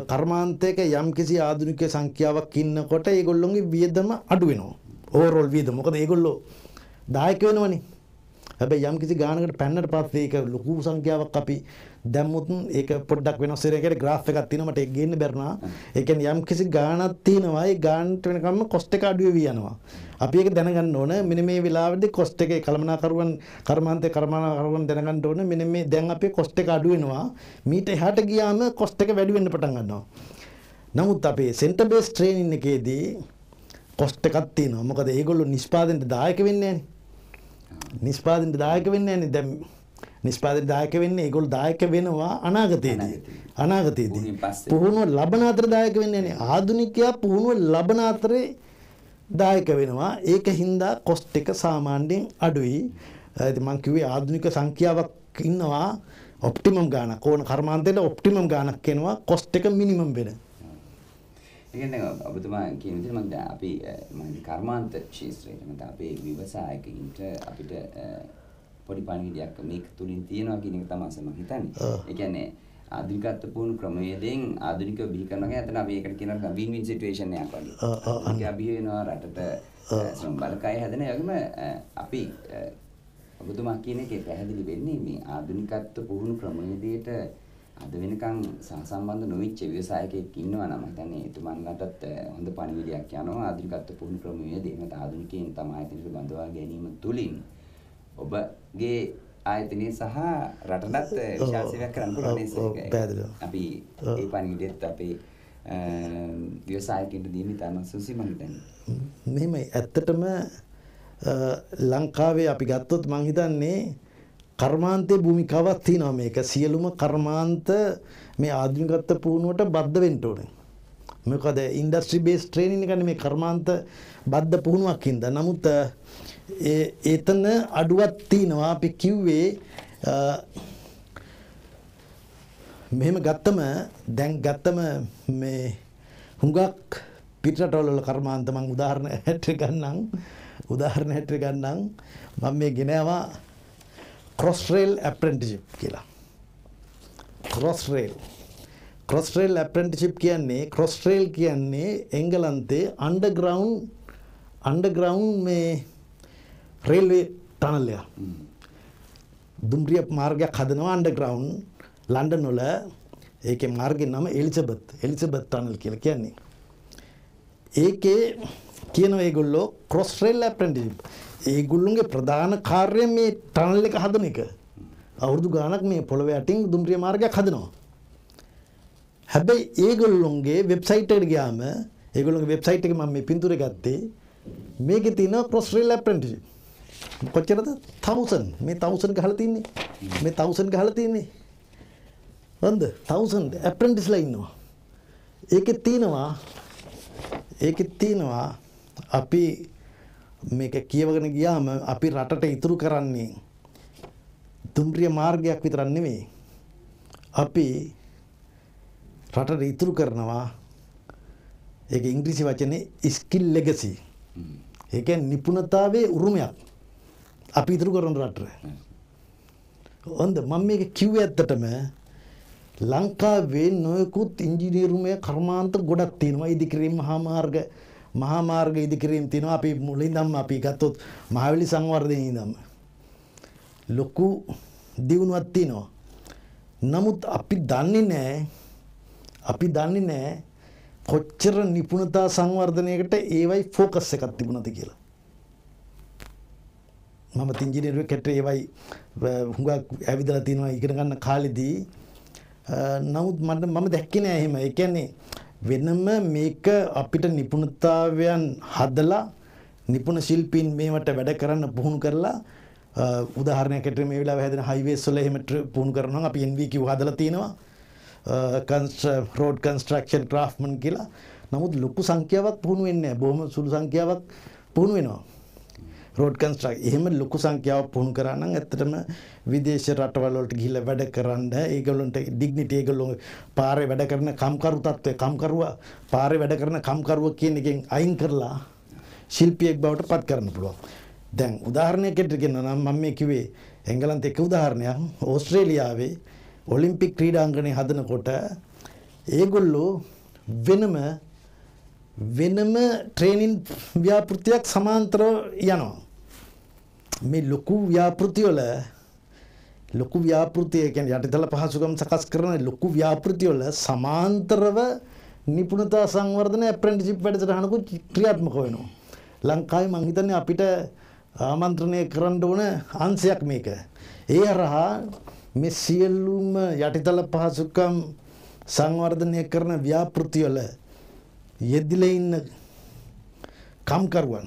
S2: කර්මාන්තයක යම්කිසි ආධුනික සංඛ්‍යාවක් ඉන්නකොට ඒගොල්ලොන්ගේ වියදම අඩු වෙනවා. ඕවරෝල් වියදම. මොකද ඒගොල්ලෝ දායක වෙනවනේ. හැබැයි යම් කිසි ගානකට පැන්නට පස්සේ ඒක ලොකු සංඛ්‍යාවක් අපි දැම්මුත් ඒක පොඩ්ඩක් වෙනස් වෙන එකට graph එකක් තියෙනවා මට ඒක ගේන්න බැරුණා. ඒ කියන්නේ යම් කිසි ගානක් තියෙනවා ඒ ගානට වෙනකම්ම cost එක අඩු වෙවි යනවා. අපි ඒක දැනගන්න ඕන මෙන්න මේ වෙලාවේදී cost එකේ කළමනාකරුවන් කර්මාන්තේ කර්මානාකරුවන් දැනගන්න ඕන මෙන්න මේ දැන් අපේ cost එක අඩු වෙනවා. මීට එහාට ගියාම cost එක වැඩි වෙන්න පටන් ගන්නවා. නමුත් අපේ සෙන්ටර් බේස් ට්‍රේනින් එකේදී කොස්ට් එකක් තියෙනවා. මොකද ඒගොල්ලෝ නිෂ්පාදනයට දායක වෙන්නේ නැහැනේ. නිස්පාදනට දායක වෙන්නේ ඇනි දැම් නිස්පාදන දායක වෙන්නේ ඒගොල් දායක වෙනවා අනාගතයේදී අනාගතයේදී පුහුණුව ලබන අතර දායක වෙන්නේ නේ ආධුනිකයා පුහුණුව ලබන අතරේ දායක වෙනවා ඒක හින්දා කොස්ට් එක සාමාන්‍යයෙන් අඩුයි ඉතින් මං කිව්වේ ආධුනික සංඛ්‍යාවක් ඉන්නවා ඔප්ටිමම් ගානක් ඕන කර්මාන්තයට ඔප්ටිමම් ගානක් කියනවා කොස්ට් එක මිනිමම් වෙනවා
S1: ඒකනේ ඔබතුමා කියන විදිහට මම දැන් අපි මම කර්මාන්ත ශාස්ත්‍රයට මම අපේ විවසායකින්ට අපිට පොඩි පණිවිඩයක් මේක තුලින් තියෙනවා කියන එක තමයි මම හිතන්නේ. ඒ කියන්නේ ආධුනිකත්ව පුහුණු ක්‍රමවේදයෙන් ආධුනිකව බිහි කරනවා කියන්නේ එතන අපි ඒකට කියනවා win win situation එකක් වගේ. ඒක අපි වෙනවා රටට සම් බලකය හැදෙන වගේම අපි ඔබතුමා කියන එකේ පැහැදිලි වෙන්නේ මේ ආධුනිකත්ව පුහුණු ක්‍රමවේදයට අද වෙනකන් සහසම්බන්ධ නොවිච්ච ව්‍යවසායකයෙක් ඉන්නවා නම් හිතන්නේ එතුමන්ලටත් හොඳ පණිවිඩයක් යනවා ආධුනිකත්ව පුහුණු ක්‍රමවේද එහෙමත් ආධුනිකයන් තම ආයතනයට බඳවා ගැනීම තුලින් ඔබගේ ආයතනය සහ රටටත් විශාල සේවයක් කරන්න පුළුවන් ඒක අපි ඒ පණිවිඩෙත් අපේ ව්‍යවසායකින්ට දීම ඉතාම සුසි මම හිතන්නේ
S2: මෙහෙම ඇත්තටම ලංකාවේ අපි ගත්තොත් මං හිතන්නේ කර්මාන්තයේ භූමිකාවක් තියෙනවා මේක සියලුම කර්මාන්ත මේ ආධුනිකත්ව පුහුණුවට බද්ධ වෙන්න ඕනේ. මොකද ඉන්ඩස්ට්‍රි බේස් ට්‍රේනින් එකනේ මේ කර්මාන්ත බද්ධ පුහුණුවක් හින්දා. නමුත් ඒ එතන අඩුවක් තියෙනවා අපි කිව්වේ මෙහෙම ගත්තම දැන් ගත්තම මේ හුඟක් පිටරටවල කර්මාන්ත මම උදාහරණ හැටියට ගන්නම් උදාහරණ හැටියට ගන්නම් මම මේ ගෙනවා ක්‍රොස් රේල් ඇප්‍රෙන්ටිසිප් කියලා. Cross rail cross rail apprenticeship කියන්නේ ක්‍රොස් රේල් කියන්නේ එංගලන්තේ අන්ඩර්ග්‍රවුන්ඩ් අන්ඩර්ග්‍රවුන්ඩ් මේ රේල්වේ ටනල් එක. දුම්රිය මාර්ගයක් හදනවා අන්ඩර්ග්‍රවුන්ඩ් ලන්ඩන් වල ඒකේ මාර්ගය නම එලිසබෙත් එලිසබෙත් ටනල් කියලා කියන්නේ. ඒකේ කියනවා ඒගොල්ලෝ ක්‍රොස් රේල් ඇප්‍රෙන්ටිසිප්. ඒගොල්ලොන්ගේ ප්‍රධාන කාර්ය මේ ටනල් එක හදන එක. අවුරුදු ගාණක් මේ පොළොවේ යටින් දුම්රිය මාර්ගයක් හදනවා. හැබැයි ඒගොල්ලොන්ගේ වෙබ්සයිට් එකට ගියාම ඒගොල්ලොන්ගේ වෙබ්සයිට් එකේ මම මේ පින්තූරය ගත්තේ මේකේ තියෙන ක්‍රොස් රිල් ඇප්‍රෙන්ටිස්ෂිප්. කොච්චරද 1000 මේ 1000 ගහලා තින්නේ මේ 1000 ගහලා තින්නේ නේද 1000 ඇප්‍රෙන්ටිස්ලා ඉන්නවා ඒකේ තියෙනවා ඒකේ තියෙනවා අපි මේක කියවගෙන ගියාම අපි රටට ඉතුරු කරන්නේ දුම්රිය මාර්ගයක් විතරක් නෙමෙයි. අපි රටට ඉතුරු කරනවා ඒක ඉංග්‍රීසි වචනේ ස්කිල් ලෙගසි. ඒ කියන්නේ නිපුණතාවයේ උරුමයක්. අපි ඉතුරු කරන රටට. හොඳ මම මේක කිව්වේ ඇත්තටම ලංකාවේ නොයෙකුත් ඉංජිනේරුමය කර්මාන්ත ගොඩක් තියෙනවා. ඉදිකිරීම හා මාර්ග මහාමාර්ග ඉදිකිරීම් තිනවා අපි මුලින්දම් අපි ගත්තොත් මහවිලි සංවර්ධනය ඉඳන්ම ලොකු දියුණුවක් තිනවා නමුත් අපි දන්නේ නෑ අපි දන්නේ නෑ කොච්චර නිපුණතා සංවර්ධනයකට ඒවයි ෆෝකස් එකක් තිබුණද කියලා මම තිංජිනිරුව කෙට ඒවයි හුඟක් ඇවිදලා තිනවා ඉගෙන ගන්න කාලෙදී නමුත් මට මම දැක්කේ නෑ එහෙම ඒ කියන්නේ වෙනම මේක අපිට නිපුණතාවයන් හදලා නිපුණ ශිල්පීන් මේවට වැඩ කරන්න පුහුණු කරලා උදාහරණයකට මේ වෙලාව හැදෙන හයිවේස් වල එහෙම පුහුණු කරනවා අපි NVQ හදලා තියෙනවා රෝඩ් කන්ස්ට්‍රක්ෂන් ක්‍රාෆ්ට්මන් කියලා. නමුත් ලොකු සංඛ්‍යාවක් පුහුණු වෙන්නේ නැහැ. බොහොම සුළු සංඛ්‍යාවක් පුහුණු වෙනවා. road construction එහෙම ලොකු සංඛ්‍යාවක් පුහුණු කරා නම් ඇත්තටම විදේශ රටවල් වලට ගිහිල්ලා වැඩ කරන්න ඒගොල්ලන්ට dignity ඒගොල්ලෝ පාරේ වැඩ කරන කම්කරු තත්ත්වය කම්කරුවා පාරේ වැඩ කරන කම්කරුවා කියන එකෙන් අයින් කරලා ශිල්පියෙක් බවට පත් කරන්න පුළුවන්. දැන් උදාහරණයකට කියනවා නම් මම මේ කිව්වේ එංගලන්ත එක උදාහරණයක් ඕස්ට්‍රේලියාවේ ඔලිම්පික් ක්‍රීඩාංගණය හදනකොට ඒගොල්ලෝ වෙනම වෙනම ට්‍රේනින් ව්‍යාපෘතියක් සමාන්තරව යනවා. මේ ලොකු ව්‍යාපෘතිවල ලොකු ව්‍යාපෘතිය කියන්නේ යටිතල පහසුකම් සකස් කරන ලොකු ව්‍යාපෘතිවල සමාන්තරව නිපුණතා සංවර්ධන ඇප්‍රෙන්ටිස්ෂිප් වැඩසටහනකුත් ක්‍රියාත්මක වෙනවා. ලංකාවේ මං හිතන්නේ අපිට ආමන්ත්‍රණය කරන්න ඕන අංශයක් මේක. ඒ හරහා මේ සියලුම යටිතල පහසුකම් සංවර්ධනය කරන ව්‍යාපෘතිවල යෙදිලා ඉන්න කම්කරුවන්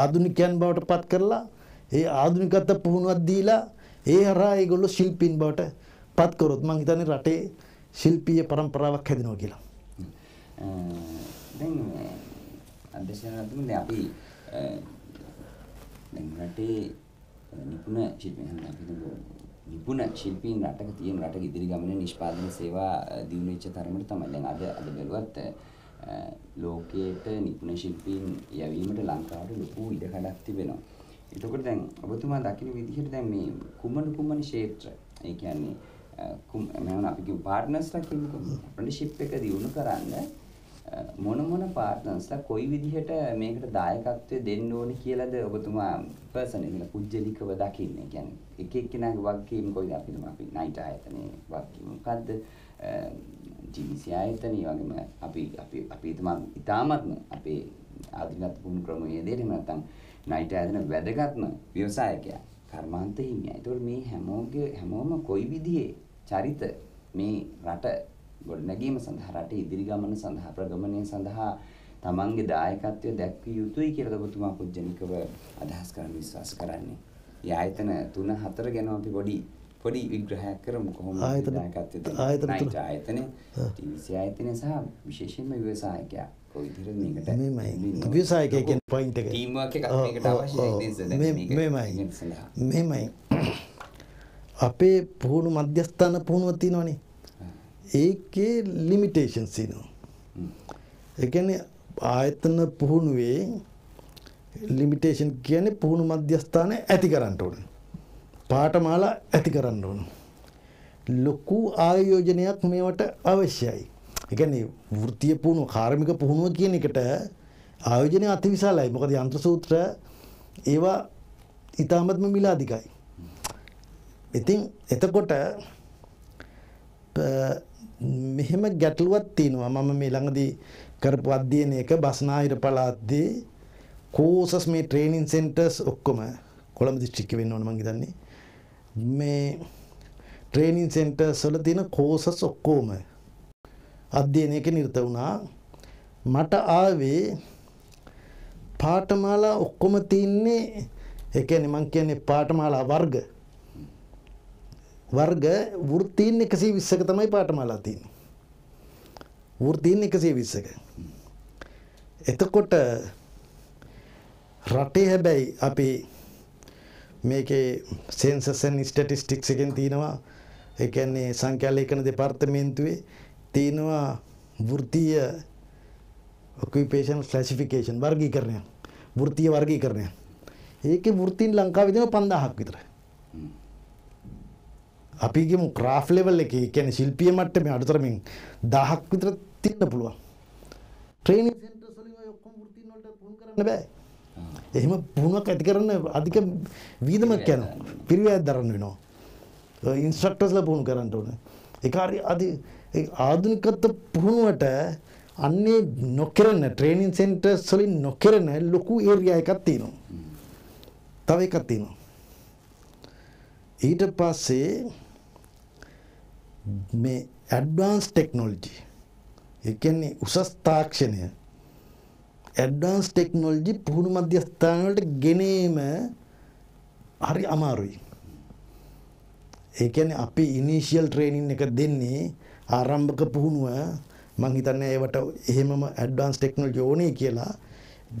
S2: ආධුනිකයන් බවට පත් කරලා ඒ ආධුනිකත්ව පුහුණුවක් දීලා ඒ හරහා ඒගොල්ලෝ ශිල්පීන් බවට පත් කරොත් මං හිතන්නේ රටේ ශිල්පීය પરම්පරාවක් හැදෙනවා කියලා.
S1: දැන් අධ්‍යක්ෂකතුමනි අපි දැන් රටේ නිපුණ ශිල්පීන් හඳුනා ගන්නවා. නිපුණ ශිල්පීන් රටක තියෙන රටක ඉදිරි ගමනේ නිෂ්පාදන සේවා දියුණු වෙච්ච තරමට තමයි දැන් අද අද බැලුවත් ලෝකයේට නිපුණ ශිල්පීන් යැවීමට ලංකාවට ලොකු ඉඩකඩක් තිබෙනවා. එතකොට දැන් ඔබතුමා දකින විදිහට දැන් මේ කුමන කුමන ක්ෂේත්‍ර ඒ කියන්නේ මම අපි කියමු පාර්ට්නර්ස්ලා කියමුකෝ. ෆ්‍රෙන්ඩ්ෂිප් එක දියුණු කරන්නේ මොන මොන පාර්ට්නර්ස්ලා කොයි විදිහට මේකට දායකත්වය දෙන්න ඕනේ කියලාද ඔබතුමා පර්සන් එකල පුජ්‍යලිකව දකින්නේ. කියන්නේ එක එක්කෙනාගේ වගකීම් කොයිද අපිට අපි නයිට් ආයතනයේ වගකීම් මොකද්ද? ජීවිසි ආයතනයේ වගේම අපි අපි අපි තමයි ඉතාමත්ම අපේ ආධිනත් පුහුණු ක්‍රමයේදී එහෙම නැත්නම් නයිට් ආයතන වැදගත්ම ව්‍යවසායකයා කර්මාන්ත හිමියා. ඒතකොට මේ හැමෝගේ හැමෝම කොයි විදිහේ චරිත මේ රට ගොඩනැගීම සඳහා රට ඉදිරි ගමන සඳහා ප්‍රගමනය සඳහා තමන්ගේ දායකත්වය දැක්විය යුතුයි කියලා ඔබතුමා පුජ්ජනිකව අදහස් කරන් විශ්වාස කරන්නේ. ඒ ආයතන 3 4 ගැන අපි පොඩි පොඩි විග්‍රහයක් කරමු කොහොමද දායකත්වය දෙන්නේ. ආයතන ආයතනේ, TVC ආයතනය සහ විශේෂයෙන්ම ව්‍යවසායකයා කොයි විදිහට මේකට
S2: මෙමය. ව්‍යවසායකයා කියන පොයින්ට් එක. ටීම් වර්ක් එකක් මේකට අවශ්‍යයි නේද? මෙමය. මෙමය. අපේ පුහුණු මධ්‍යස්ථාන පුහුණුව තියෙනවනේ. ඒකේ ලිමිටේෂන්ස් ඉනවා. ඒ කියන්නේ ආයතන පුහුණුවේ ලිමිටේෂන් කියන්නේ පුහුණු මධ්‍යස්ථානය ඇති කරන්න ඕන. පාඨමාලා ඇති කරන්න ඕන. ලොකු ආයෝජනයක් මේවට අවශ්‍යයි. ඒ කියන්නේ වෘත්තීය පුහුණුව, කාර්මික පුහුණුව කියන එකට ආයෝජනය අතිවිශාලයි. මොකද යන්ත්‍ර සූත්‍ර ඒවා ඊටාමත්ම මිලාදිකයි. ඉතින් එතකොට මෙහෙම ගැටලුවක් තියෙනවා. මම මේ ළඟදී කරපු අධ්‍යයනයක බස්නාහිර පළාතේ කෝසස් මේ ට්‍රේනින් සෙන්ටර්ස් ඔක්කොම කොළඹ දිස්ත්‍රික්කෙ වෙන්න ඕන මං හිතන්නේ. මේ ට්‍රේනින් සෙන්ටර්ස් වල තියෙන කෝසස් ඔක්කොම අධ්‍යයනයක නිරත වුණා. මට ආවේ පාඨමාලා ඔක්කොම තින්නේ ඒ කියන්නේ මං කියන්නේ පාඨමාලා වර්ග වර්ග වෘත්තීන් එකසේ විස්සක තමයි පාටමාලා තින්. වෘත්තීන් එකසේ විස්සක. එතකොට රටේ හැබැයි අපි මේකේ සෙන්සසන් ස්ටටිස්ටික්ස් එකෙන් තියෙනවා ඒ කියන්නේ සංඛ්‍යාලේඛන දෙපාර්තමේන්තුවේ තියෙනවා වෘත්තීය ඔකියුපේෂන් ක්ලාසිෆිකේෂන් වර්ගීකරණය වෘත්තීය වර්ගීකරණය ඒකේ වෘත්තීන් ලංකාවේ දෙනවා 5000ක් විතර අපිගේම ක්‍රාෆ් ලෙවල් එක කියන්නේ ශිල්පීය මට්ටමේ අඩුතරමින් 1000ක් විතර තියෙන්න පුළුවන්. ට්‍රේනින් සෙන්ටර්ස් වලින් ඔය ඔක්කොම වෘත්තින් වලට පුහුණු කරන්න බෑ. එහෙම පුහුණුවක් ඇති කරන්න අධික වීදමක් යනවා. පිරිවැයක් දරන්න වෙනවා. ඉන්ස්ට්‍රක්ටර්ස්ලා පුහුණු කරන්න ඕනේ. ඒක හරි අධි ආධුනිකත්ව පුහුණුවට අන්නේ නොකරන ට්‍රේනින් සෙන්ටර්ස් වලින් නොකරන ලොකු ඒරියා එකක් තියෙනවා. තව එකක් තියෙනවා. ඊට පස්සේ මේ ඇඩ්වාන්ස් ටෙක්නොලජි එකන්නේ උසස් තාක්ෂණය ඇඩ්ඩාන්ස් ටෙක්නොල්ජි පුහුණු මධ්‍යස්ථානවලට ගෙනීම හරි අමාරුයි. ඒකැන අපි ඉනිශියල් ට්‍රේනින් එක දෙන්නේ ආරම්භක පුහුණුව මං හිතන්න ඒවට එහෙමම ඇඩ්ඩාන්ස් ටෙක්නොල් යෝනය කියලා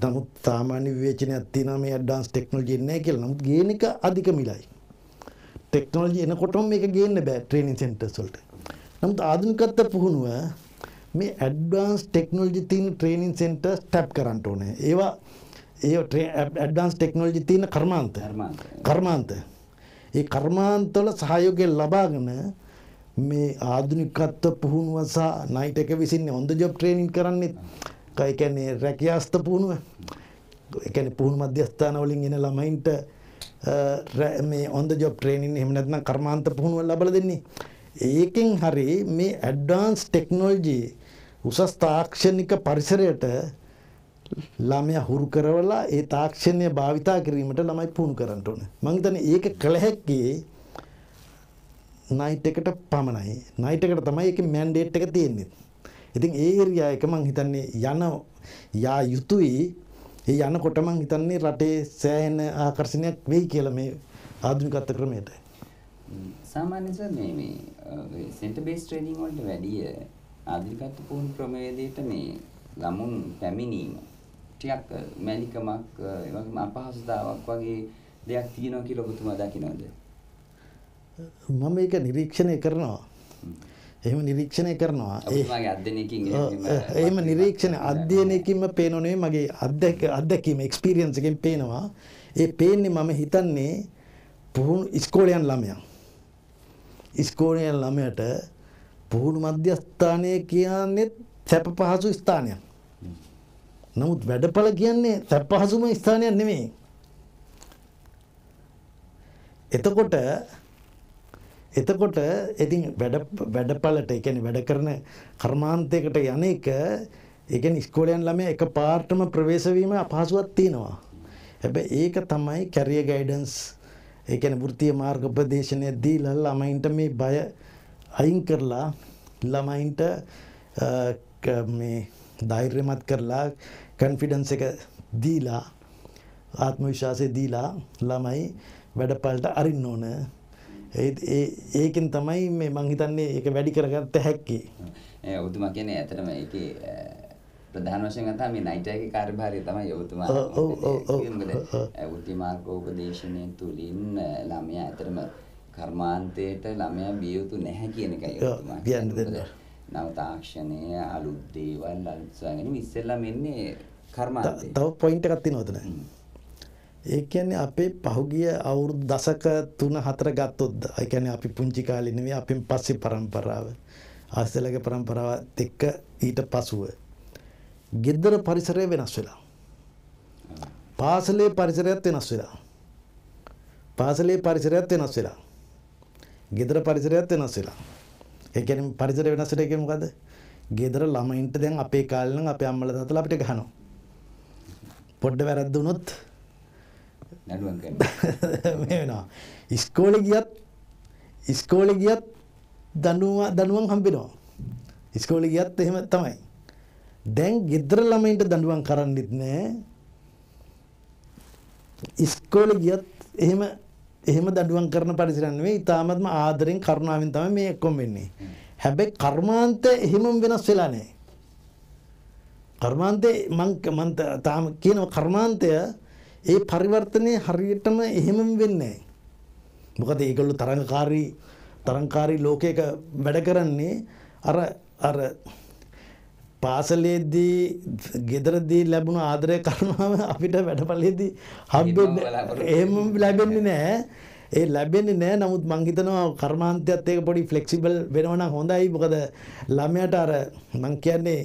S2: නමුත් සාමාන්‍ය විවේචනයක් තිනම ඇඩ්ඩාන්ස් ටෙක්නොල් ජෙන්නේ කියලා නමුත් ගේනික අධික මිලයි. ටෙක්නෝජි එනකොටම මේක ගේන්න බෑ ට්‍රේනින් සෙන්ටර්ස් වලට. නමුත් ආධුනිකත්ව පුහුණුව මේ ඇඩ්වාන්ස් ටෙක්නෝජි තියෙන ට්‍රේනින් සෙන්ටර්ස් ටැප් කරන්න ඕනේ. ඒවා ඒ ඇඩ්වාන්ස් ටෙක්නෝජි තියෙන කර්මාන්ත. කර්මාන්ත. ඒ කර්මාන්ත වල සහයෝගය ලබාගෙන මේ ආධුනිකත්ව පුහුණුව සහ නයිට් එක විසින් ඔන් ද ජොබ් ට්‍රේනින් කරන්නේ. ඒ කියන්නේ රැකියාස්ත පුහුණුව. ඒ කියන්නේ පුහුණු මධ්‍යස්ථාන වලින් එන ළමයින්ට මේ on the job training එහෙම නැත්නම් කර්මාන්ත පුහුණුව ලබා දෙන්නේ. ඒකෙන් හරි මේ ඇඩ්වාන්ස් ටෙක්නොලොජි උසස් තාක්ෂණික පරිසරයට ළමයා හුරු කරවලා ඒ තාක්ෂණය භාවිතා කිරීමට ළමයි පුහුණු කරන්න ඕනේ. මම හිතන්නේ ඒක කළ හැක්කේ නයිට් එකට පමණයි. නයිට් එකට තමයි ඒකේ මැන්ඩේට් එක තියෙන්නේ. ඉතින් ඒ ඒරියා එක මම හිතන්නේ යන යා යුතුයි ඒ යනකොට මං හිතන්නේ රටේ සෑහෙන ආකර්ෂණයක් වෙයි කියලා මේ ආධුනිකත්ව ක්‍රමයට.
S1: සාමාන්‍ය සර් මේ මේ සෙන්ටර් බේස් ට්‍රේනින් වලට වැඩිය ආධුනිකත්ව පුහුණු ක්‍රමවේදයට මේ ළමුන් පැමිණීම ටිකක් මැලිකමක් ඒ වගේම අපහසුතාවක් වගේ දෙයක් තියෙනවා කියලා ඔබතුමා දකිනවද?
S2: මම ඒක නිරීක්ෂණය කරනවා. එහෙම නිරීක්ෂණය කරනවා එහෙම නිරීක්ෂණ අධ්‍යයනයකින්ම පේනොනේ මගේ අත්දැක අත්දැකීම එක්ස්පීරියන්ස් එකෙන් පේනවා ඒ පේන්නේ මම හිතන්නේ පුහුණු ඉස්කෝලයන් ළමයා ඉස්කෝලයන් ළමයට පුහුණු මධ්‍යස්ථානය කියන්නේ සැප පහසු ස්ථානයක් නමුත් වැඩපළ කියන්නේ සැප පහසුම ස්ථානයක් නෙමෙයි එතකොට එතකොට ඉතින් වැඩ වැඩපලට ඒ කියන්නේ වැඩ කරන කර්මාන්තයකට යන එක ඒ කියන්නේ ඉස්කෝලේ යන ළමයා එක පාර්ටම ප්‍රවේශ වීම අපහසුවක් තියෙනවා. හැබැයි ඒක තමයි කැරියර් ගයිඩන්ස් ඒ කියන්නේ වෘත්තීය මාර්ගෝපදේශනය දීලා ළමයින්ට මේ බය අයින් කරලා ළමයින්ට මේ ධෛර්යමත් කරලා කන්ෆිඩන්ස් එක දීලා ආත්ම විශ්වාසය දීලා ළමයි වැඩපලට අරින්න ඕනේ. ඒකෙන් තමයි මේ මං හිතන්නේ ඒක වැඩි කරගත්ත හැක්කේ.
S1: ඒ ඔබතුමා කියන්නේ ඇත්තටම ඒකේ ප්‍රධාන වශයෙන් අතම මේ නයිටාගේ කාර්යභාරය තමයි ඔබතුමා. ඔව් ඔව් ඔව්. ඔබතුමාක උපදේශනයේ තුලින් ළමයා ඇත්තටම කර්මාන්තයට ළමයා බිය යුතු නැහැ කියන එකයි ඔබතුමා කියන්නේ. නව තාක්ෂණය අලුත් දේවල් අලුත් සුවගෙන ඉස්සෙල්ලා මෙන්නේ කර්මාන්තය.
S2: තව පොයින්ට් එකක් තියෙනවද නැහැ? ඒ කියන්නේ අපේ පහුගිය අවුරුදු දශක 3 4 ගත්තොත් ඒ කියන්නේ අපි පුංචි කාලේ නෙවෙයි අපෙන් පස්සේ પરම්පරාව ආස්තලගේ પરම්පරාවත් එක්ක ඊට පසුව ගෙදර පරිසරය වෙනස් වෙලා පාසලේ පරිසරයත් වෙනස් වෙලා පාසලේ පරිසරයත් වෙනස් වෙලා ගෙදර පරිසරයත් වෙනස් වෙලා ඒ කියන්නේ පරිසරය වෙනස් වෙලා කියන්නේ මොකද්ද ගෙදර ළමයින්ට දැන් අපේ කාලේ නම් අපේ අම්මලා තාත්තලා අපිට ගහනවා පොඩ්ඩ වැරද්ද වුණොත් නැඩුවන් කරන මේ වෙනවා. ඉස්කෝලේ ගියත් ඉස්කෝලේ ගියත් දනුවා දනුවන් හම්බෙනවා. ඉස්කෝලේ ගියත් එහෙම තමයි. දැන් ගෙදර ළමයින්ට දඬුවම් කරන්නෙත් නෑ. ඉස්කෝලේ ගියත් එහෙම එහෙම දඬුවම් කරන පරිසරයක් නෙවෙයි. ඊටාමත්ම ආදරෙන් කරුණාවෙන් තමයි මේ එක්කම වෙන්නේ. හැබැයි කර්මාන්තය එහෙමම වෙනස් වෙලා නෑ. කර්මාන්තේ මං මං තාම කියනවා කර්මාන්තය ඒ පරිවර්තනය හරියටම එහෙමම වෙන්නේ මොකද ඒගොල්ලෝ තරංගකාරී තරංකාරී ලෝකයක වැඩ කරන්නේ අර අර පාසලේදී ගෙදරදී ලැබුණ ආදරය කරුණාව අපිට වැඩපලේදී හම්බෙන්නේ එහෙම ලැබෙන්නේ නැහැ. ඒ ලැබෙන්නේ නැහැ. නමුත් මං හිතනවා කර්මාන්තයත් ඒක පොඩි ෆ්ලෙක්සිබල් වෙනවා නම් හොඳයි. මොකද ළමයාට අර මං කියන්නේ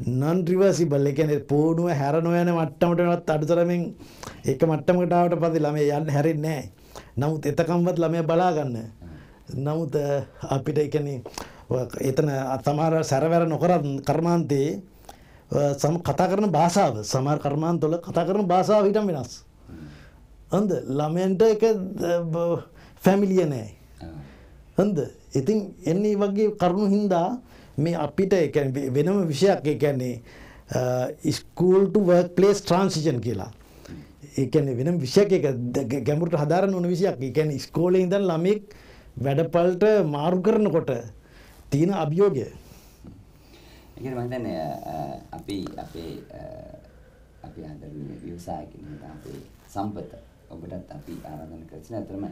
S2: නන් රිවර්සිබල් ඒ කියන්නේ පොණුව හැර නොයන මට්ටමටවත් අඩුතරමින් එක මට්ටමකට ආවට පස්සේ ළමයා යන්න හැරෙන්නේ නැහැ. නමුත් එතකම්වත් ළමයා බලා ගන්න. නමුත් අපිට ඒ කියන්නේ එතන සමහර සැරවැර නොකර කර්මාන්තේ සම කතා කරන භාෂාව සමහර කර්මාන්තවල කතා කරන භාෂාව ඊටම වෙනස්. හන්ද ළමයන්ට ඒක ෆැමිලිය නැහැ. හන්ද ඉතින් එන්නේ වගේ කරුණු හින්දා මේ අපිට වෙනම විෂයක් එකන්නේ ස්කූල්ට වර්ක් පලේස් ට්‍රන්සිෂන් කියලා ඒකැන වෙන විෂයක් එක ගැමුට හදාරන්න උන විසියක් එකැන ස්කෝල ඉඳන් ළමෙක් වැඩපල්ට මාරු කරනකොට තියෙන අභියෝගය
S1: මතන අපි අපේ අපි හඳ වසායකින් අපේ සම්පත ඔබටත් අපි ආරධන කරසින ඇතරම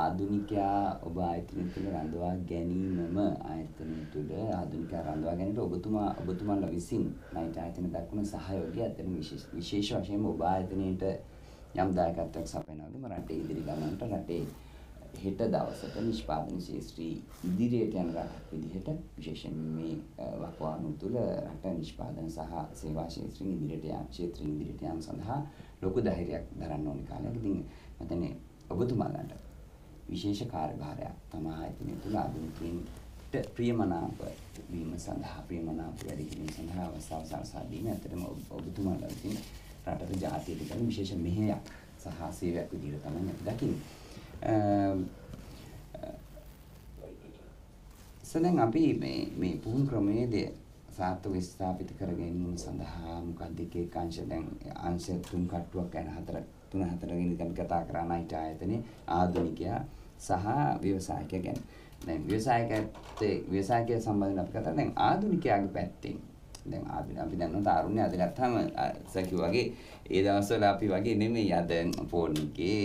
S1: ආදුනිකයා ඔබ ආයතන තුළ රඳවා ගැනීමම ආයතන තුළ ආදුනිකයා රඳවා ගැනීමට ඔබතුමා ඔබතුමාලා විසින් නයිට් ආයතන දක්වන සහයෝගය අතන විශේෂ විශේෂ වශයෙන් ඔබ ආයතනයට යම් දායකත්වයක් සපයනවා වගේම රටේ ඉදිරි ගමනට රටේ හෙට දවසට නිෂ්පාදන ශේෂ්ත්‍රී ඉදිරියට යන රටක් විදිහට විශේෂයෙන් මේ වකවානු තුළ රට නිෂ්පාදන සහ සේවා ශේත්‍රීන් ඉදිරියට යාම ශේත්‍රීන් ඉදිරියට යාම සඳහා ලොකු ධෛර්යයක් දරන්න ඕනේ කාලයක්. ඉතින් මම ඔබතුමාලන්ට විශේෂ කාර්යභාරයක් තමයි ආයතනය තුළ ආධුනිකයින්ට ප්‍රියමනාප වීම සඳහා ප්‍රියමනාප වැඩ කිරීම සඳහා අවස්ථාව සලසා දීම ඇත්තටම ඔබතුමාලා විසින් රටට ජාතියට කරන විශේෂ මෙහෙයක් සහ සේවයක් විදිහට තමයි අපි දකින්නේ. සදැන් අපි මේ මේ පුහුණු ක්‍රමයේදී සාර්ථකව ස්ථාපිත කර ගැනීම සඳහා මොකක්ද එක එක අංශ දැන් අංශ තුන් කට්ටුවක් යන හතර තුන හතර ගැන කතා කරා නයිට් ආයතනයේ ආධුනිකයා සහ ව්‍යවසායකය ගැන. දැන් ව්‍යවසායකත්වයේ ව්‍යවසායකය සම්බන්ධව අපි කතා දැන් ආධුනිකයාගේ පැත්තෙන්. දැන් අපි අපි දන්නවා තාරුණ්‍ය අද ගත්තාම සකි වගේ ඒ දවස්වල අපි වගේ නෙමෙයි අද ෆෝන් එකේ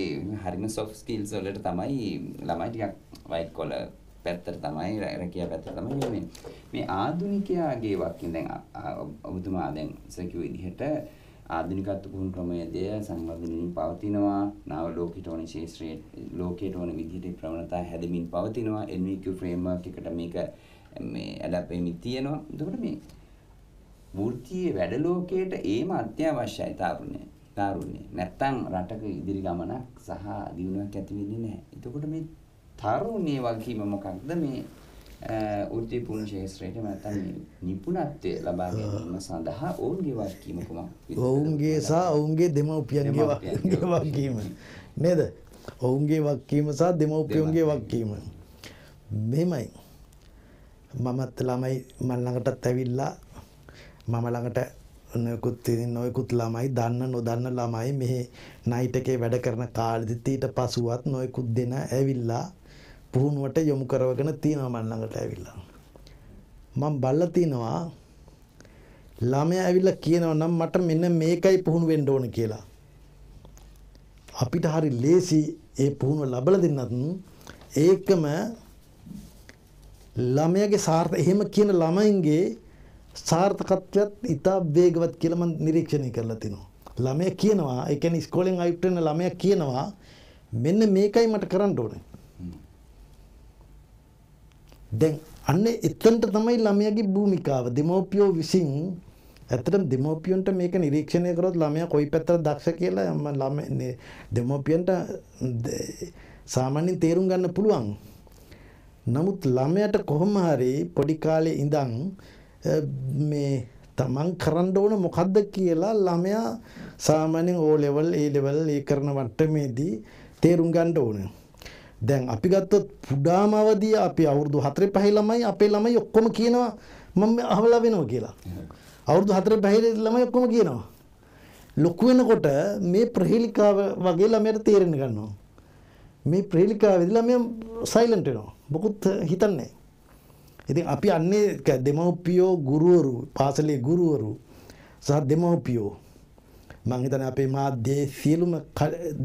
S1: හරිම soft skills වලට තමයි ළමයි ටිකක් white collar පැත්තට තමයි රැකියා පැත්තට තමයි යන්නේ. මේ ආධුනිකයාගේ වකින් දැන් ඔබතුමා දැන් සකි විදිහට ආධුනිකත්ව පුහුණු ක්‍රමයේදී සංවර්ධනයෙන් පවතිනවා නාව ලෝකයට ඕන ශේෂ්ත්‍රයේ ලෝකයට ඕන විදිහට ප්‍රවණතා හැදෙමින් පවතිනවා NVQ framework එකට මේක මේ ඇඩැප් වෙමින් තියෙනවා එතකොට මේ වෘත්තීය වැඩ ලෝකයට ඒම අත්‍යවශ්‍යයි තාරුණ්‍ය තාරුණ්‍ය නැත්තම් රටක ඉදිරි ගමනක් සහ දියුණුවක් ඇති වෙන්නේ නැහැ එතකොට මේ තරුණයේ වගකීම මොකක්ද මේ උද්දීපන ශේෂත්‍රයට නැත්නම් නිපුණත්වය ලබා ගැනීම සඳහා ඔවුන්ගේ වගකීම කුමක්ද?
S2: ඔවුන්ගේ සහ ඔවුන්ගේ දෙමව්පියන්ගේ වගකීම නේද? ඔවුන්ගේ වගකීම සහ දෙමව්පියන්ගේ වගකීම. මෙහෙමයි. මමත් ළමයි මන් ළඟටත් ඇවිල්ලා මම ළඟට නොයකුත් නොයකුත් ළමයි දන්න නොදන්න ළමයි මෙහි නයිට් එකේ වැඩ කරන කාලෙදිත් ඊට පසුවත් නොයකුත් දෙන ඇවිල්ලා පුහුණුවට යොමු කරවගෙන තියෙනවා මන් ළඟට ඇවිල්ලා. මම බල්ලා තිනවා ළමයා ඇවිල්ලා කියනවා නම් මට මෙන්න මේකයි පුහුණු වෙන්න ඕන කියලා. අපිට හරි ලේසි ඒ පුහුණුව ලබලා දෙන්නත් ඒකම ළමයාගේ සාර්ථ එහෙම කියන ළමයින්ගේ සාර්ථකත්වයත් ඉතා වේගවත් කියලා මම නිරීක්ෂණය කරලා තිනවා. ළමයා කියනවා ඒ කියන්නේ ඉස්කෝලෙන් ආයුක්ට වෙන ළමයා කියනවා මෙන්න මේකයි මට කරන්න ඕනේ. දැන් අන්න එතනට තමයි ළමයාගේ භූමිකාව. දෙමෝපියෝ විසින් ඇත්තටම දෙමෝපියන්ට මේක නිරීක්ෂණය කරොත් ළමයා කොයි පැත්තට දක්ෂ කියලා මම ළමයි දෙමෝපියන්ට සාමාන්‍යයෙන් තේරුම් ගන්න පුළුවන්. නමුත් ළමයට කොහොම හරි පොඩි කාලේ ඉඳන් මේ තමන් කරන්න ඕන මොකද්ද කියලා ළමයා සාමාන්‍යයෙන් ඕ ලෙවල් ඒ ලෙවල් ඒ කරන වට්ටමේදී තේරුම් ගන්න ඕනේ. දැන් අපි ගත්තොත් පුඩාම අවදී අපි අවුරුදු 4 5 ළමයි අපේ ළමයි ඔක්කොම කියනවා මම අහවලා වෙනවා කියලා. අවුරුදු 4 5 ළමයි ඔක්කොම කියනවා. ලොකු වෙනකොට මේ ප්‍රහේලිකාව වගේ ළමයට තේරෙන්න ගන්නවා. මේ ප්‍රහේලිකාවේදී ළමයා සයිලන්ට් වෙනවා. මොකුත් හිතන්නේ ඉතින් අපි අන්නේ දෙමව්පියෝ ගුරුවරු පාසලේ ගුරුවරු සහ දෙමව්පියෝ මං හිතන්නේ අපේ මාධ්‍යයේ සියලුම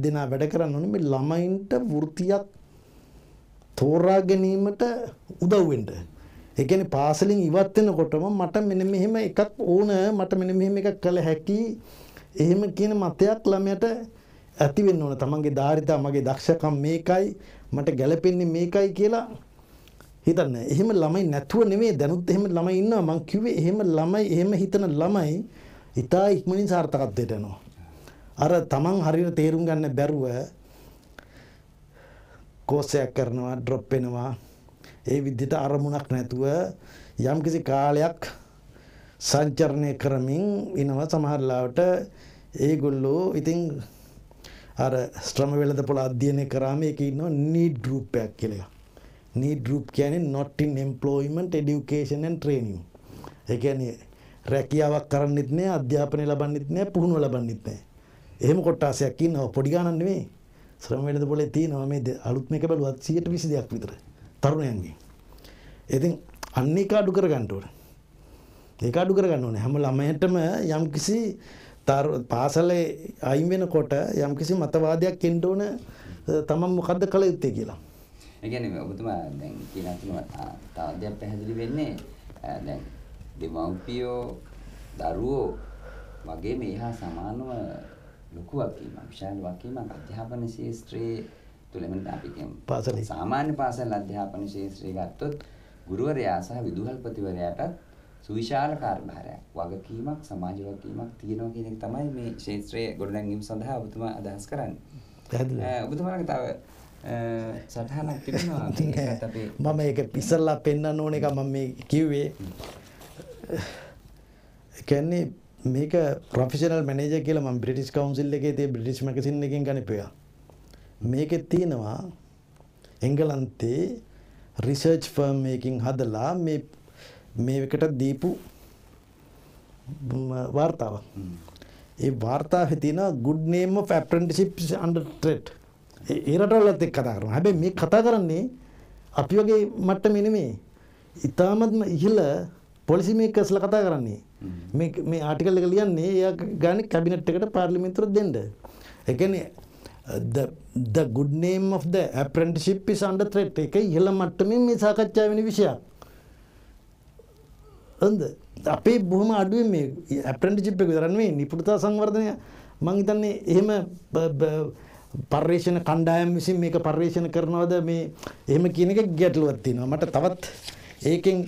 S2: දෙනා වැඩ කරන්න ඕනේ මේ ළමයින්ට වෘත්තියක් තෝරා ගැනීමට උදව් වෙන්න. ඒ කියන්නේ පාසලෙන් ඉවත් වෙනකොටම මට මෙන්න මෙහෙම එකක් ඕන මට මෙන්න මෙහෙම එකක් කළ හැකි එහෙම කියන මතයක් ළමයට ඇති වෙන්න ඕන. තමන්ගේ ධාරිතා මගේ දක්ෂකම් මේකයි මට ගැළපෙන්නේ මේකයි කියලා හිතන්න. එහෙම ළමයි නැතුව නෙමෙයි දැනුත් එහෙම ළමයි ඉන්නවා. මං කිව්වේ එහෙම ළමයි එහෙම හිතන ළමයි ඊට ඉක්මනින් සාර්ථකත්වයට එනවා. අර තමන් හරියට තේරුම් ගන්න බැරුව කෝසයක් කරනවා ඩ්‍රොප් වෙනවා ඒ විදිහට අරමුණක් නැතුව යම්කිසි කාලයක් සංචරණය කරමින් ඉනවා සමහර ලාවට ඒගොල්ලෝ ඉතින් අර ශ්‍රම වෙළඳපොළ අධ්‍යයනය කරාම ඒකේ ඉන්නවා නීඩ් ගෲප් එකක් කියලා. නීඩ් ගෲප් කියන්නේ not in employment education and training. ඒ කියන්නේ රැකියාවක් කරන්නෙත් නෑ අධ්‍යාපනය ලබන්නෙත් නෑ පුහුණුව ලබන්නෙත් නෑ. එහෙම කොටාසයක් ඉන්නවා පොඩි ගානක් නෙමෙයි. ශ්‍රමයට පොලේ තියෙනවා මේ අලුත්ම එක බැලුවත් සියට විසි දෙයක් විතර තරුණයන්ගේ. ඉතින් අන්න එක අඩු කරගන්නටවට. ඒක අඩු කරගන්න ඕනේ හැම ළමයටම යම් කිසි පාසලේ අයින් වෙනකොට යම් කිසි මතවාදයක් එන්න ඕන තමන් මොකද්ද කළ යුත්තේ කියලා.
S1: ඒ කියන්නේ ඔබතුමා දැන් කියලා තුමා තවදයක් පැහැදිලි වෙන්නේ දැන් දෙමව්පියෝ දරුවෝ වගේ මේ හා සමානව ලොකු වගකීමක් විශාල වගකීමක් අධ්‍යාපන ශාස්ත්‍රයේ තුලම අපි කියමු සාමාන්‍ය පාසල් අධ්‍යාපන ශාස්ත්‍රය ගත්තොත් ගුරුවරයා සහ විදුහල්පතිවරයාටත් සුවිශාල කාර්යභාරයක් වගකීමක් සමාජ වගකීමක් තියෙනවා කියන එක තමයි මේ ශාස්ත්‍රයේ ගොඩනැගීම සඳහා ඔබතුමා අදහස් කරන්නේ. පැහැදිලි. ඔබතුමාගේ තව සටහනක් තිබෙනවා.
S2: මම ඒක ඉස්සල්ලා පෙන්වන්න ඕන එක මම මේ කිව්වේ. කියන්නේ මේක ප්‍රොෆිෂනල් මැනේජ කියල ම බ්‍රිටිස් කවන්සිල් එකේ තේ බ්‍රිටිස් මැසින් එකින් ගනිපයා මේක තියෙනවා එංගලන්තේ රිසර්ච් ෆර්ම් එකින් හදලා මේ මේකට දීපු වාර්තාව ඒ වාර්තා හතින ගුඩ්නේම ෆැප්‍රන්ටිසිප් අන්ඩට්‍රෙට් ඒරටල්ලත් එක් කතා කරන හැබැ මේ කතා කරන්නේ අපි වගේ මට්ට මිනිමේ ඉතාමත්ම ඉහල පොලිසිමේකස්ල කතා කරන්නේ මේ මේ ආටිකල් එක ලියන්නේ එයා ගන්නේ කැබිනට් එකට පාර්ලිමේන්තුවට දෙන්න. ඒ කියන්නේ uh, the the good name of the apprenticeship is under threat. ඒක ඉහළ මට්ටමින් මේ සාකච්ඡා වෙන විෂයක්. හොඳ අපේ බොහොම අඩුවෙන් මේ ඇප්‍රෙන්ටිස්ෂිප් එක විතරක් නෙවෙයි නිපුණතා සංවර්ධනය මම හිතන්නේ එහෙම පර්යේෂණ කණ්ඩායම් විසින් මේක පර්යේෂණ කරනවද මේ එහෙම කියන එක ගැටලුවක් තියෙනවා මට තවත් ඒකෙන්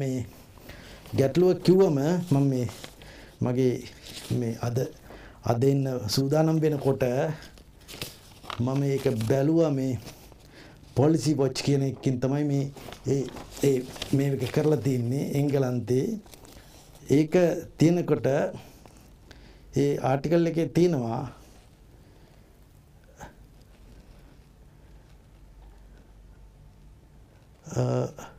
S2: මේ ගැටලුව කිව්වම මම මේ මගේ මේ අද අද එන්න සූදානම් වෙනකොට මම ඒක බැලුවා මේ පොලිසි වොච් කියන එකකින් තමයි මේ ඒ ඒ මේක කරලා තින්නේ එංගලන්තේ ඒක තියෙනකොට ඒ ආටිකල් එකේ තියෙනවා uh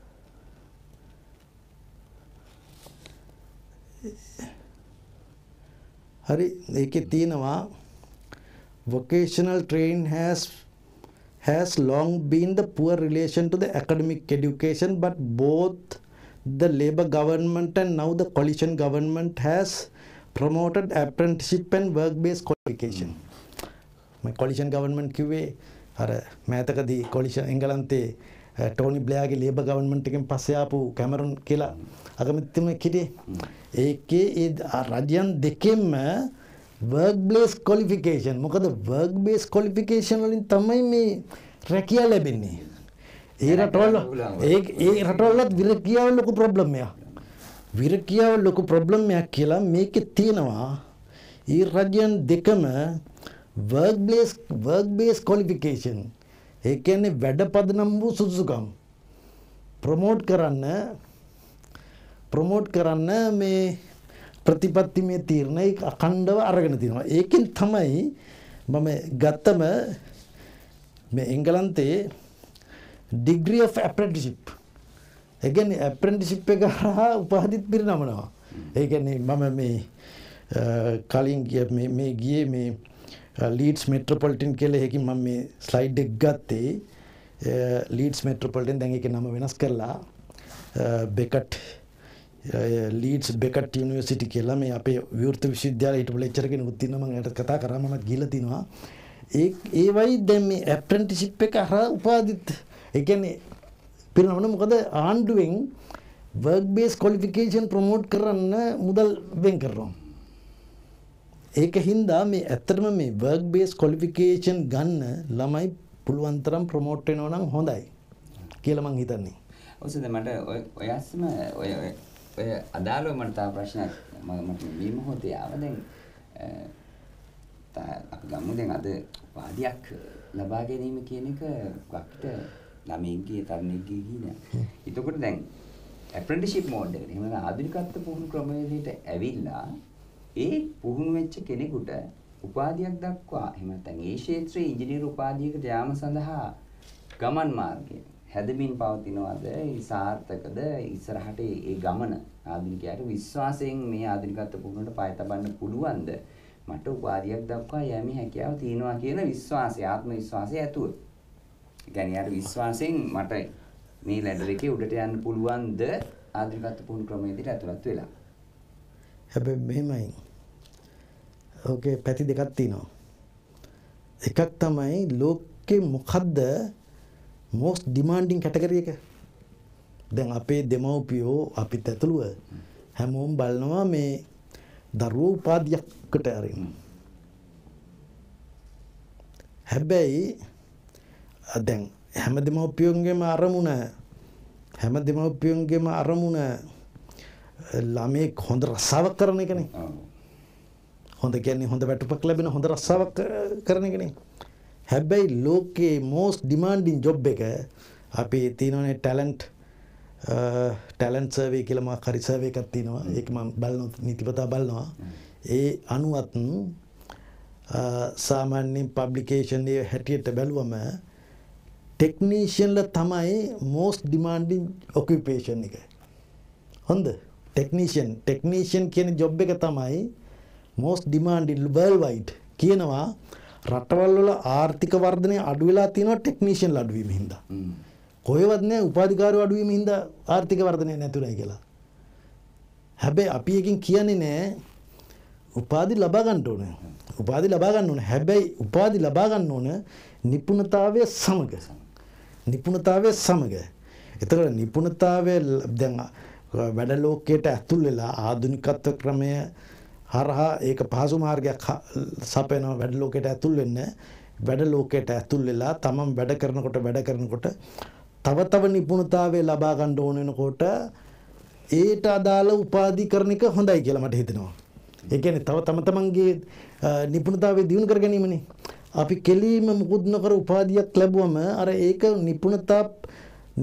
S2: හරි ඒකේ තියෙනවා vocational train has has long been the poor relation to the academic education but both the labor government and now the coalition government has promoted apprenticeship and work based qualification hmm. මේ coalition government කිව්වේ අර මෑතකදී coalition එංගලන්තේ ටෝනි බ්ලෙයාගේ ලේබර් ගවර්න්මන්ට් එකෙන් පස්සේ ආපු කැමරන් කියලා hmm. අගමැතිතුම කිරේ. ඒකේ ඒ රජයන් දෙකෙන්ම වර්ක් බ්ලේස් කොලිෆිකේෂන් මොකද වර්ක් බේස් කොලිෆිකේෂන් වලින් තමයි මේ රැකියා ලැබෙන්නේ. ඒ රටවල ඒ ඒ රටවලත් විරකියාව ලොකු ප්‍රොබ්ලම් එකක්. විරකියාව ලොකු ප්‍රොබ්ලම් එකක් කියලා මේකේ තියෙනවා. ඒ රජයන් දෙකම work place work base qualification ඒ කියන්නේ වැඩ පදනම් වූ සුදුසුකම් ප්‍රොමෝට් කරන්න ප්‍රොමෝට් කරන්න මේ ප්‍රතිපත්තිමය තීරණය අඛණ්ඩව අරගෙන තියෙනවා. ඒකෙන් තමයි මම ගත්තම මේ එංගලන්තයේ degree of apprenticeship. ඒ කියන්නේ apprenticeship එක හරහා උපාධිත් පිරිනමනවා. ඒ කියන්නේ මම මේ කලින් ගිය මේ ගියේ මේ ලීඩ්ස් මෙට්‍රොපොලිටන් කියලා එකකින් මම මේ ස්ලයිඩ් එක ගත්තේ ලීඩ්ස් මෙට්‍රොපොලිටන් දැන් ඒකේ නම වෙනස් කරලා බෙකට් ලීඩ්ස් බෙකට් යුනිවර්සිටි කියලා මේ අපේ විවෘත විශ්වවිද්‍යාලය හිටපු ලෙක්චර් කෙනෙකුත් ඉන්නවා මම එයාට කතා කරා මමත් ගිහලා තිනවා ඒ ඒ වයි දැන් මේ ඇප්‍රෙන්ටිස්ෂිප් එක අර උපාධිත් ඒ කියන්නේ පිරිනමන මොකද ආණ්ඩුවෙන් work based qualification promote කරන්න මුදල් වෙන් කරනවා ඒක හින්දා මේ ඇත්තටම මේ work based qualification ගන්න ළමයි පුළුවන් තරම් ප්‍රොමෝට් වෙනවා නම් හොඳයි කියලා මං හිතන්නේ
S1: ඔසද මට ඔය ඔයස්ම ඔය ඔය අදාළව මට තව ප්‍රශ්නයක් මට මේ මොහොතේ ආව දැන් අපි ගමු දැන් අද වාදියක් ලබා ගැනීම කියන එක ගොඩක්ට ළමයින්ගේ තරුණයින්ගේ කියන. එතකොට දැන් ඇප්‍රෙන්ටිස්ෂිප් මෝඩ් එකට එහෙම ආධුනිකත්ව පුහුණු ක්‍රමවේදයට ඇවිල්ලා ඒ පුහුණු වෙච්ච කෙනෙකුට උපාධියක් දක්වා එහෙම නැත්නම් ඒ ක්ෂේත්‍රයේ ඉංජිනේරු උපාධියකට යාම සඳහා ගමන් මාර්ගය හැදමින් පවතිනවද සාර්ථකද ඉස්සරහට ඒ ගමන ආධුනිකයාට විශ්වාසයෙන් මේ ආධුනිකත්ව පුහුණුවට පය තබන්න පුළුවන්ද මට උපාධියක් දක්වා යෑමේ හැකියාව තියෙනවා කියන විශ්වාසය ආත්ම විශ්වාසය ඇතුව ගැනයාට විශ්වාසයෙන් මට මේ ලැඩර් එකේ උඩට යන්න පුළුවන්ද ආධුනිකත්ව පුහුණු ක්‍රමයේදී ඇතුළත්
S2: වෙලා. හැබැයි මෙහෙමයි. ඕකේ පැති දෙකක් තියෙනවා. එකක් තමයි ලෝකේ මොකද්ද මෝස් ඩිමාන්ඩිං කැටකරියක දැන් අපේ දෙමව්පියෝ අපිත් ඇතුළුව හැමෝම් බලනවා මේ දරුවෝ උපාධියක්කට අරින්. හැබැයි දැන් හැම දෙමව්පියන්ගේම අරමුණ හැම දෙමව්පියන්ගේම අරමුණ ළමයෙක් හොඳ රස්සාවක් කරන එකනේ. හොඳ කියන්නේ හොඳ වැටුපක් ලැබෙන හොඳ රස්සාවක් කරන එකනේ. හැබැයි ලෝකේ මෝස් ඩිමාන්ඩින් ජොබ් එක අපි තියෙනවනේ ටැලන්ට් ටැලන්ට් සර්වේ කියලම කරිසර්වය එකක් තියෙනවා ඒක ම බලන නිතිපතා බලනවා ඒ අනුවත් සාමාන්‍යෙන් පබ්ලිකේෂන්ය හැටියට බැලුවම ටෙක්නීෂන්ල තමයි මෝස් ඩිමාන්ඩින් ඔකිපේෂන් එක හොඳ ටෙක්නීෂන් ටෙක්නීෂන් කියන ජොබ් එක තමයි මෝස් ඩිමාන්ඩිල් බර්ල් වයිට් කියනවා රටවල් වල ආර්ථික වර්ධනය අඩු වෙලා තියෙනවා ටෙක්නීෂියන් අඩුවීම හින්දා. කොහෙවත් නෑ උපාධිකාරයෝ අඩුවීම හින්දා ආර්ථික වර්ධනය නැතුණයි කියලා. හැබැයි අපි එකකින් කියන්නේ නෑ උපාධි ලබා ගන්න ඕන. උපාධි ලබා ගන්න ඕන. හැබැයි උපාධි ලබා ගන්න ඕන නිපුණතාවය සමග. නිපුණතාවය සමග. එතකොට නිපුණතාවය දැන් වැඩ ලෝකයට ඇතුල් වෙලා ආධුනිකත්ව ක්‍රමය හරහා ඒක පහසු මාර්ගයක් සපයනවා වැඩ ලෝකයට ඇතුල් වෙන්න වැඩ ලෝකයට ඇතුල් වෙලා තමන් වැඩ කරනකොට වැඩ කරනකොට තව තව නිපුණතාවය ලබා ගන්න ඕන වෙනකොට ඒට අදාළ උපාධි කරන එක හොඳයි කියලා මට හිතෙනවා. ඒ කියන්නේ තව තම තමන්ගේ නිපුණතාවය දියුණු කර ගැනීමනේ. අපි කෙලීම මුකුත් නොකර උපාධියක් ලැබුවම අර ඒක නිපුණතා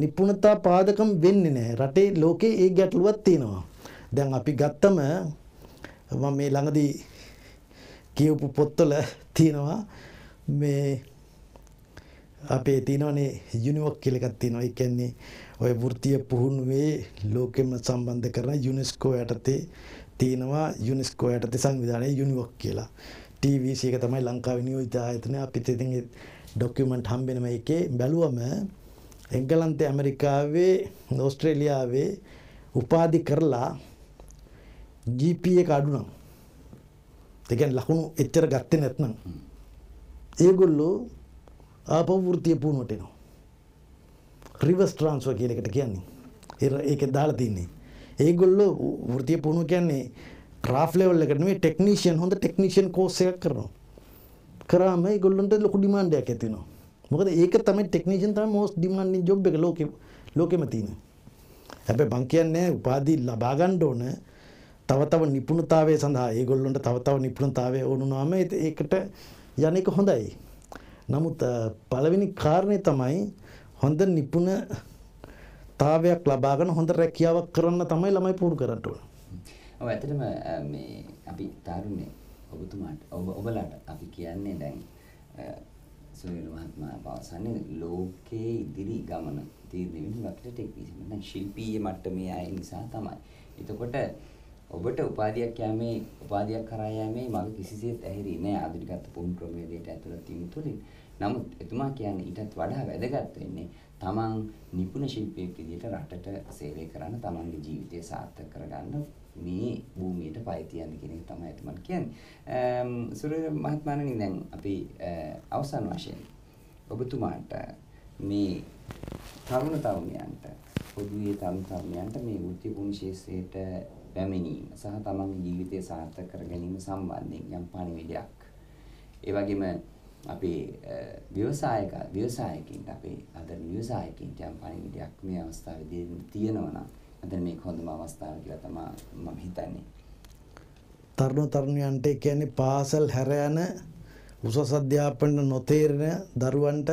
S2: නිපුණතා පාදකම් වෙන්නේ නැහැ. රටේ ලෝකේ ඒ ගැටලුවක් තියෙනවා. දැන් අපි ගත්තම මම මේ ළඟදී කියවපු පොත්වල තියෙනවා මේ අපේ තියෙනවනේ යුනිවර්ක් කියලා එකක් තියෙනවා. ඒ කියන්නේ ඔය වෘත්තීය පුහුණුවේ ලෝකෙම සම්බන්ධ කරන යුනෙස්කෝ යටතේ තියෙනවා යුනෙස්කෝ යටතේ සංවිධානයේ යුනිවර්ක් කියලා. TVC එක තමයි ලංකාවේ නියෝජිත ආයතනය. අපිත් ඉතින් ඒ ඩොකියුමන්ට් හම්බෙන මේ එකේ බැලුවම එංගලන්තේ ඇමරිකාවේ ඕස්ට්‍රේලියාවේ උපාධි කරලා GP එක අඩු නම් ඒ කියන්නේ ලකුණු එච්චර ගත්තේ නැත්නම් ඒගොල්ලෝ ආපහු වෘත්තීය පුහුණුවට එනවා. රිවර්ස් ට්‍රාන්ස්ෆර් කියන එකට කියන්නේ. ඒක දාලා තින්නේ. ඒගොල්ලෝ වෘත්තීය පුහුණුව කියන්නේ ක්‍රාෆ් ලෙවල් එකට නෙමෙයි ටෙක්නීෂියන් හොඳ ටෙක්නීෂියන් කෝස් එකක් කරනවා. කරාම ඒගොල්ලන්ට ලොකු ඩිමාන්ඩ් එකක් ඇති වෙනවා. මොකද ඒක තමයි ටෙක්නීෂියන් තමයි most demanding job එක ලෝකෙ ලෝකෙම තියෙන. හැබැයි මං කියන්නේ උපාධි ලබා ගන්න ඕන තව තව නිපුණතාවය සඳහා ඒගොල්ලොන්ට තව තව නිපුණතාවය ඕනුනාම ඒකට යන එක හොඳයි. නමුත් පළවෙනි කාරණය තමයි හොඳ නිපුණ තාවයක් ලබාගෙන හොඳ රැකියාවක් කරන්න තමයි ළමයි පුරු කරන්න ඕන.
S1: ඔව් ඇත්තටම මේ අපි තරුණේ ඔබතුමාට ඔබ ඔබලාට අපි කියන්නේ දැන් සුනිල් මහත්මයා පවසන්නේ ලෝකයේ ඉදිරි ගමන තීරණය වෙන අපිට ටෙක්නීෂියන් දැන් ශිල්පීය මට්ටමේ අය නිසා තමයි. එතකොට ඔබට උපාධියක් යෑමේ උපාධියක් කරා යෑමේ මඟ කිසිසේත් ඇහිරි නෑ ආධුනිකත්ව පුහුණු ක්‍රමවේදයට ඇතුළත් වීම තුළින්. නමුත් එතුමා කියන්නේ ඊටත් වඩා වැදගත් වෙන්නේ තමන් නිපුණ ශිල්පියෙක් විදිහට රටට සේවය කරන්න තමන්ගේ ජීවිතය සාර්ථක කරගන්න මේ භූමියට පය තියන්න කියන එක තමයි එතුමන් කියන්නේ. සුරේර මහත්මයාණනි දැන් අපි අවසන් වශයෙන් ඔබතුමාට මේ තරුණ තරුණියන්ට පොදුවේ තරුණ තරුණියන්ට මේ වෘත්ති භූමි ශාස්ත්‍රයේට පැමිණීම සහ තමන්ගේ ජීවිතය සාර්ථක කර ගැනීම සම්බන්ධයෙන් යම් පණිවිඩයක්. ඒ වගේම අපේ ව්‍යවසායක ව්‍යවසායකින්ට අපේ අදර ව්‍යවසායකින්ට යම් පණිවිඩයක් මේ අවස්ථාවේදී තියෙනවා නම් අදර මේක හොඳම අවස්ථාව කියලා තමයි මම හිතන්නේ.
S2: තරුණ තරුණියන්ට කියන්නේ පාසල් හැර යන උසස් අධ්‍යාපන නොතේරෙන දරුවන්ට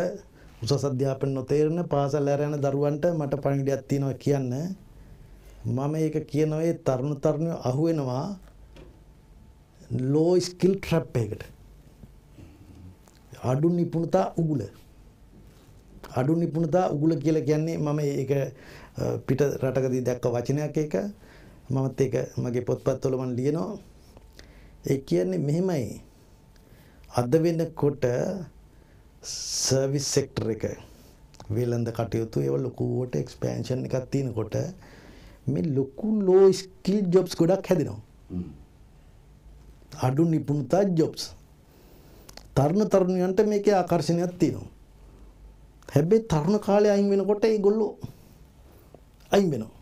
S2: උසස් අධ්‍යාපන නොතේරෙන පාසල් හැර යන දරුවන්ට මට පණිවිඩයක් තියෙනවා කියන්නේ මම ඒක කියනවා ඒ තරුණ තරුණිය අහු වෙනවා ලෝ ස්කිල් ට්‍රැප් එකකට. අඩු නිපුණතා උගුල. අඩු නිපුණතා උගුල කියලා කියන්නේ මම ඒක පිට රටකදී දැක්ක වචනයක් ඒක. මමත් ඒක මගේ පොත්පත්වල මම ලියනවා. ඒ කියන්නේ මෙහෙමයි. අද වෙනකොට සර්විස් සෙක්ටර් එක වෙළඳ කටයුතු ඒව ලොකුවට එක්ස්පෑන්ෂන් එකක් තියෙනකොට මේ ලොකු ලෝ ස්කිල් ජොබ්ස් ගොඩක් හැදෙනවා. අඩු නිපුණතා ජොබ්ස්. තරුණ තරුණියන්ට මේකේ ආකර්ෂණයක් තියෙනවා. හැබැයි තරුණ කාලේ අයින් වෙනකොට ඒගොල්ලෝ අයින් වෙනවා.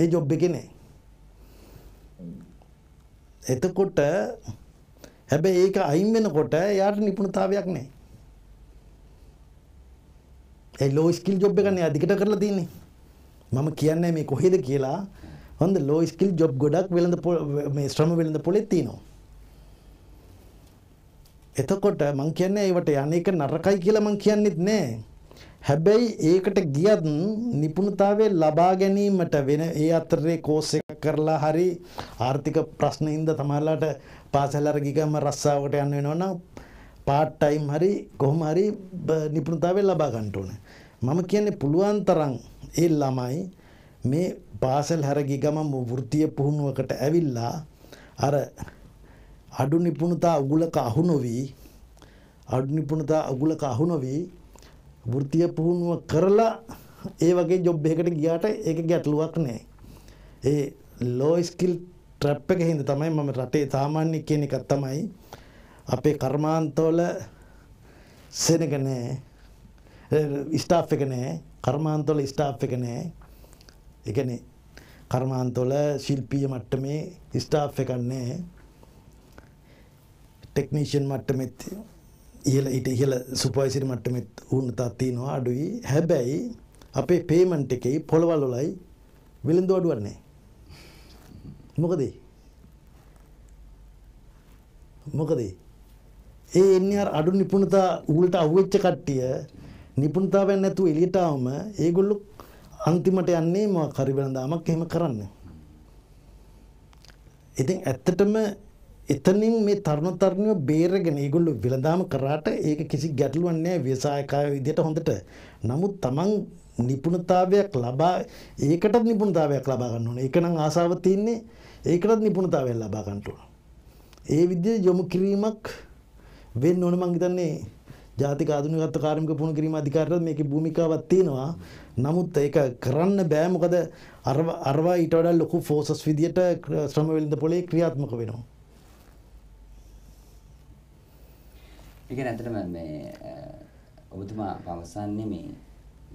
S2: ඒ ජොබ් එකේ නෑ. එතකොට හැබැයි ඒක අයින් වෙනකොට එයාට නිපුණතාවයක් නැහැ. ඒ ලෝ ස්කිල් ජොබ් එකනේ අධිකට කරලා තින්නේ. මම කියන්නේ මේ කොහෙද කියලා හොඳ ලෝ ස්කිල් ජොබ් ගොඩක් වෙළඳ මේ ශ්‍රම වෙළඳ පොලේ තියෙනවා. එතකොට මං කියන්නේ ඒවට අනේක නරකයි කියලා මං කියන්නෙත් නෑ. හැබැයි ඒකට ගියත් නිපුණතාවය ලබා ගැනීමට වෙන ඒ අතරේ කෝස් එකක් කරලා හරි ආර්ථික ප්‍රශ්නින්ද තමයිලාට පාසල් අර ගිගම රස්සාවට යන්න වෙනවනම් පාට් ටයිම් හරි කොහොම හරි නිපුණතාවය ලබා ගන්න ඕනේ. මම කියන්නේ පුළුවන් තරම් ඒ ළමයි මේ පාසල් හැර ගිය ගමන් වෘත්තීය පුහුණුවකට ඇවිල්ලා අර අඩු නිපුණතා උගුලක අහු නොවි අඩු නිපුණතා උගුලක අහු නොවි වෘත්තීය පුහුණුව කරලා ඒ වගේ ජොබ් එකකට ගියාට ඒක ගැටලුවක් නෑ. ඒ ලෝ ස්කිල් ට්‍රැප් එක හින්දා තමයි මම රටේ සාමාන්‍ය කියන එකක් තමයි අපේ කර්මාන්තවල සෙනග නෑ ස්ටාෆ් එක නෑ කර්මාන්තවල ස්ටාෆ් එක නෑ. ඒ කියන්නේ කර්මාන්තවල ශිල්පීය මට්ටමේ ස්ටාෆ් එකක් නෑ. ටෙක්නීෂියන් මට්ටමෙත් ඉහළ ඊට ඉහළ සුපර්වයිසර් මට්ටමෙත් උන්නතක් තියෙනවා අඩුයි. හැබැයි අපේ පේමන්ට් එකේ පොළවල් වලයි විලඳ අඩුවක් නෑ. මොකද? මොකද? ඒ එන්නේ අර අඩු නිපුණතා ඌලට අහුවෙච්ච කට්ටිය නිපුණතාවයක් නැතුව එළියට આવම ඒගොල්ලෝ අන්තිමට යන්නේ මොකක් හරි වෙනදාමක් එහෙම කරන්න. ඉතින් ඇත්තටම එතනින් මේ තරුණ තරුණියෝ බේරගෙන ඒගොල්ලෝ විලඳාම කරාට ඒක කිසි ගැටලුවක් නැහැ ව්‍යවසායකාය විදිහට හොඳට. නමුත් Taman නිපුණතාවයක් ලබා ඒකටත් නිපුණතාවයක් ලබා ගන්න ඕනේ. ඒක නම් ආසාව තියෙන්නේ ඒකටත් නිපුණතාවයක් ලබා ගන්න ඕන. ඒ විදිහේ යොමු කිරීමක් වෙන්න ඕන මං හිතන්නේ ජාතික ආධුනිකත්ව කාර්මික පුහුණු කිරීම අධිකාරියටත් මේකේ භූමිකාවක් තියෙනවා. නමුත් ඒක කරන්න බෑ මොකද අරවා ඊට වඩා ලොකු ෆෝසස් විදියට ශ්‍රම වෙළඳ පොලේ ක්‍රියාත්මක වෙනවා.
S1: ඒක ඇත්තටම මේ ඔබතුමා පවසන්නේ මේ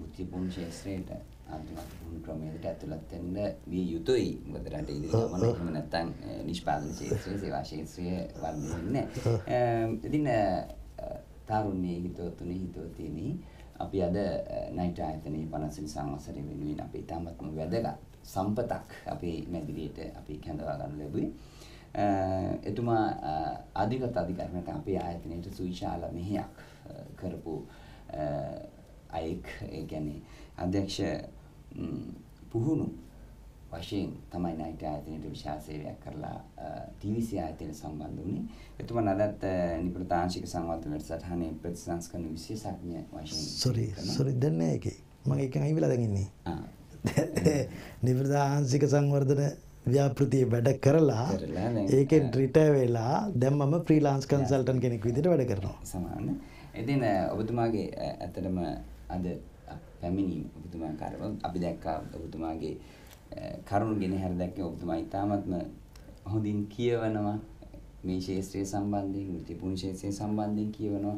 S1: වෘත්ති පුහුණු ශාස්ත්‍රයට ආධුනික පුහුණු ක්‍රමයකට ඇතුළත් වෙන්න විය යුතුයි. මොකද රටේ ඉදිරියට යන්න නැත්නම් නිෂ්පාදන ශාස්ත්‍රයේ සේවා ශාස්ත්‍රයේ වර්ධනය වෙන්නේ නැහැ. ඉතින් තරුණී හිතවතුනි හිතවතිනි අපි අද නයිට් ආයතනයේ 50 සංවසරේ වෙනුවෙන් අපි ඉතාමත්ම වැදගත් සම්පතක් අපේ මැදිරියට අපි කැඳවා ගන්න ලැබුවේ. එතුමා අධිගත අධිකරණයට අපේ ආයතනයට සුවිශාල මෙහෙයක් කරපු අයෙක් ඒ කියන්නේ අධ්‍යක්ෂ පුහුණු වශයෙන් තමයි නයිට් ආයතනයට විශාල සේවයක් කරලා TVC ආයතනයට සම්බන්ධ වුණේ. එතුමා නදත් නිපුණතාංශික සංවර්ධන වැඩසටහනේ ප්‍රතිසංස්කරණ විශේෂඥ වශයෙන්
S2: sorry sorry දැන් නෑ ඒකේ. මම ඒකෙන් අයින් වෙලා දැන් ඉන්නේ. ආ. නිපුණතාංශික සංවර්ධන ව්‍යාපෘතිය වැඩ කරලා ඒකෙන් රිටර් වෙලා දැන් මම ෆ්‍රීලාන්ස් කන්සල්ටන්ට් කෙනෙක් විදිහට වැඩ කරනවා. සමාන.
S1: ඉතින් ඔබතුමාගේ ඇත්තටම අද පැමිණීම ඔබතුමා කරව අපි දැක්කා ඔබතුමාගේ කරුණු ගෙන හැර දැක්කේ ඔබතුමා ඉතාමත්ම හොඳින් කියවනවා මේ ශේත්‍රය සම්බන්ධයෙන් ත්‍රිපුණ ශේත්‍රය සම්බන්ධයෙන් කියවනවා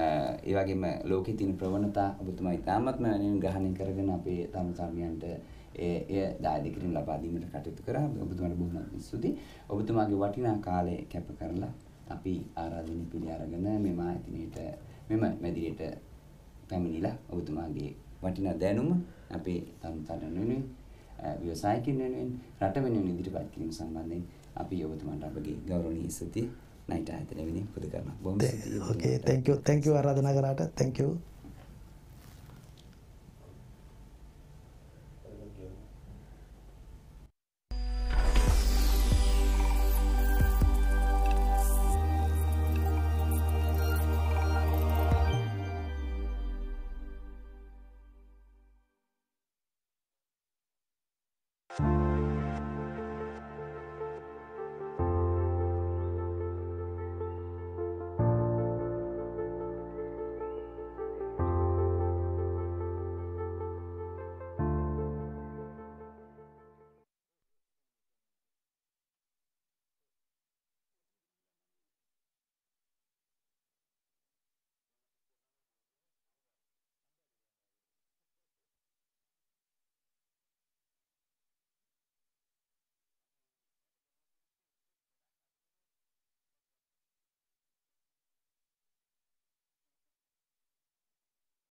S1: ඒ වගේම ලෝකයේ තියෙන ප්‍රවණතා ඔබතුමා ඉතාමත්ම වෙනින් ග්‍රහණය කරගෙන අපේ තරුණ තරුණියන්ට එය දායක කිරීම ලබා දීමට කටයුතු කරා ඔබතුමාට බොහොම ස්තුතියි ඔබතුමාගේ වටිනා කාලය කැප කරලා අපි ආරාධනය පිළි අරගෙන මෙම ආයතනයේට මෙම මැදිරියට පැමිණිලා ඔබතුමාගේ වටිනා දැනුම අපේ තරුණ තරුණියන් ව්‍යවසායකින් වෙනුවෙන් රට වෙනුවෙන් ඉදිරිපත් කිරීම සම්බන්ධයෙන් අපි ඔබතුමන්ට අපගේ ගෞරවනීය ස්තුතියි නයිට් ආයතනය වෙනුවෙන් පුද කරනවා.
S2: බොහොම ස්තුතියි. ඕකේ thank you thank you ආරාධනා කරාට thank you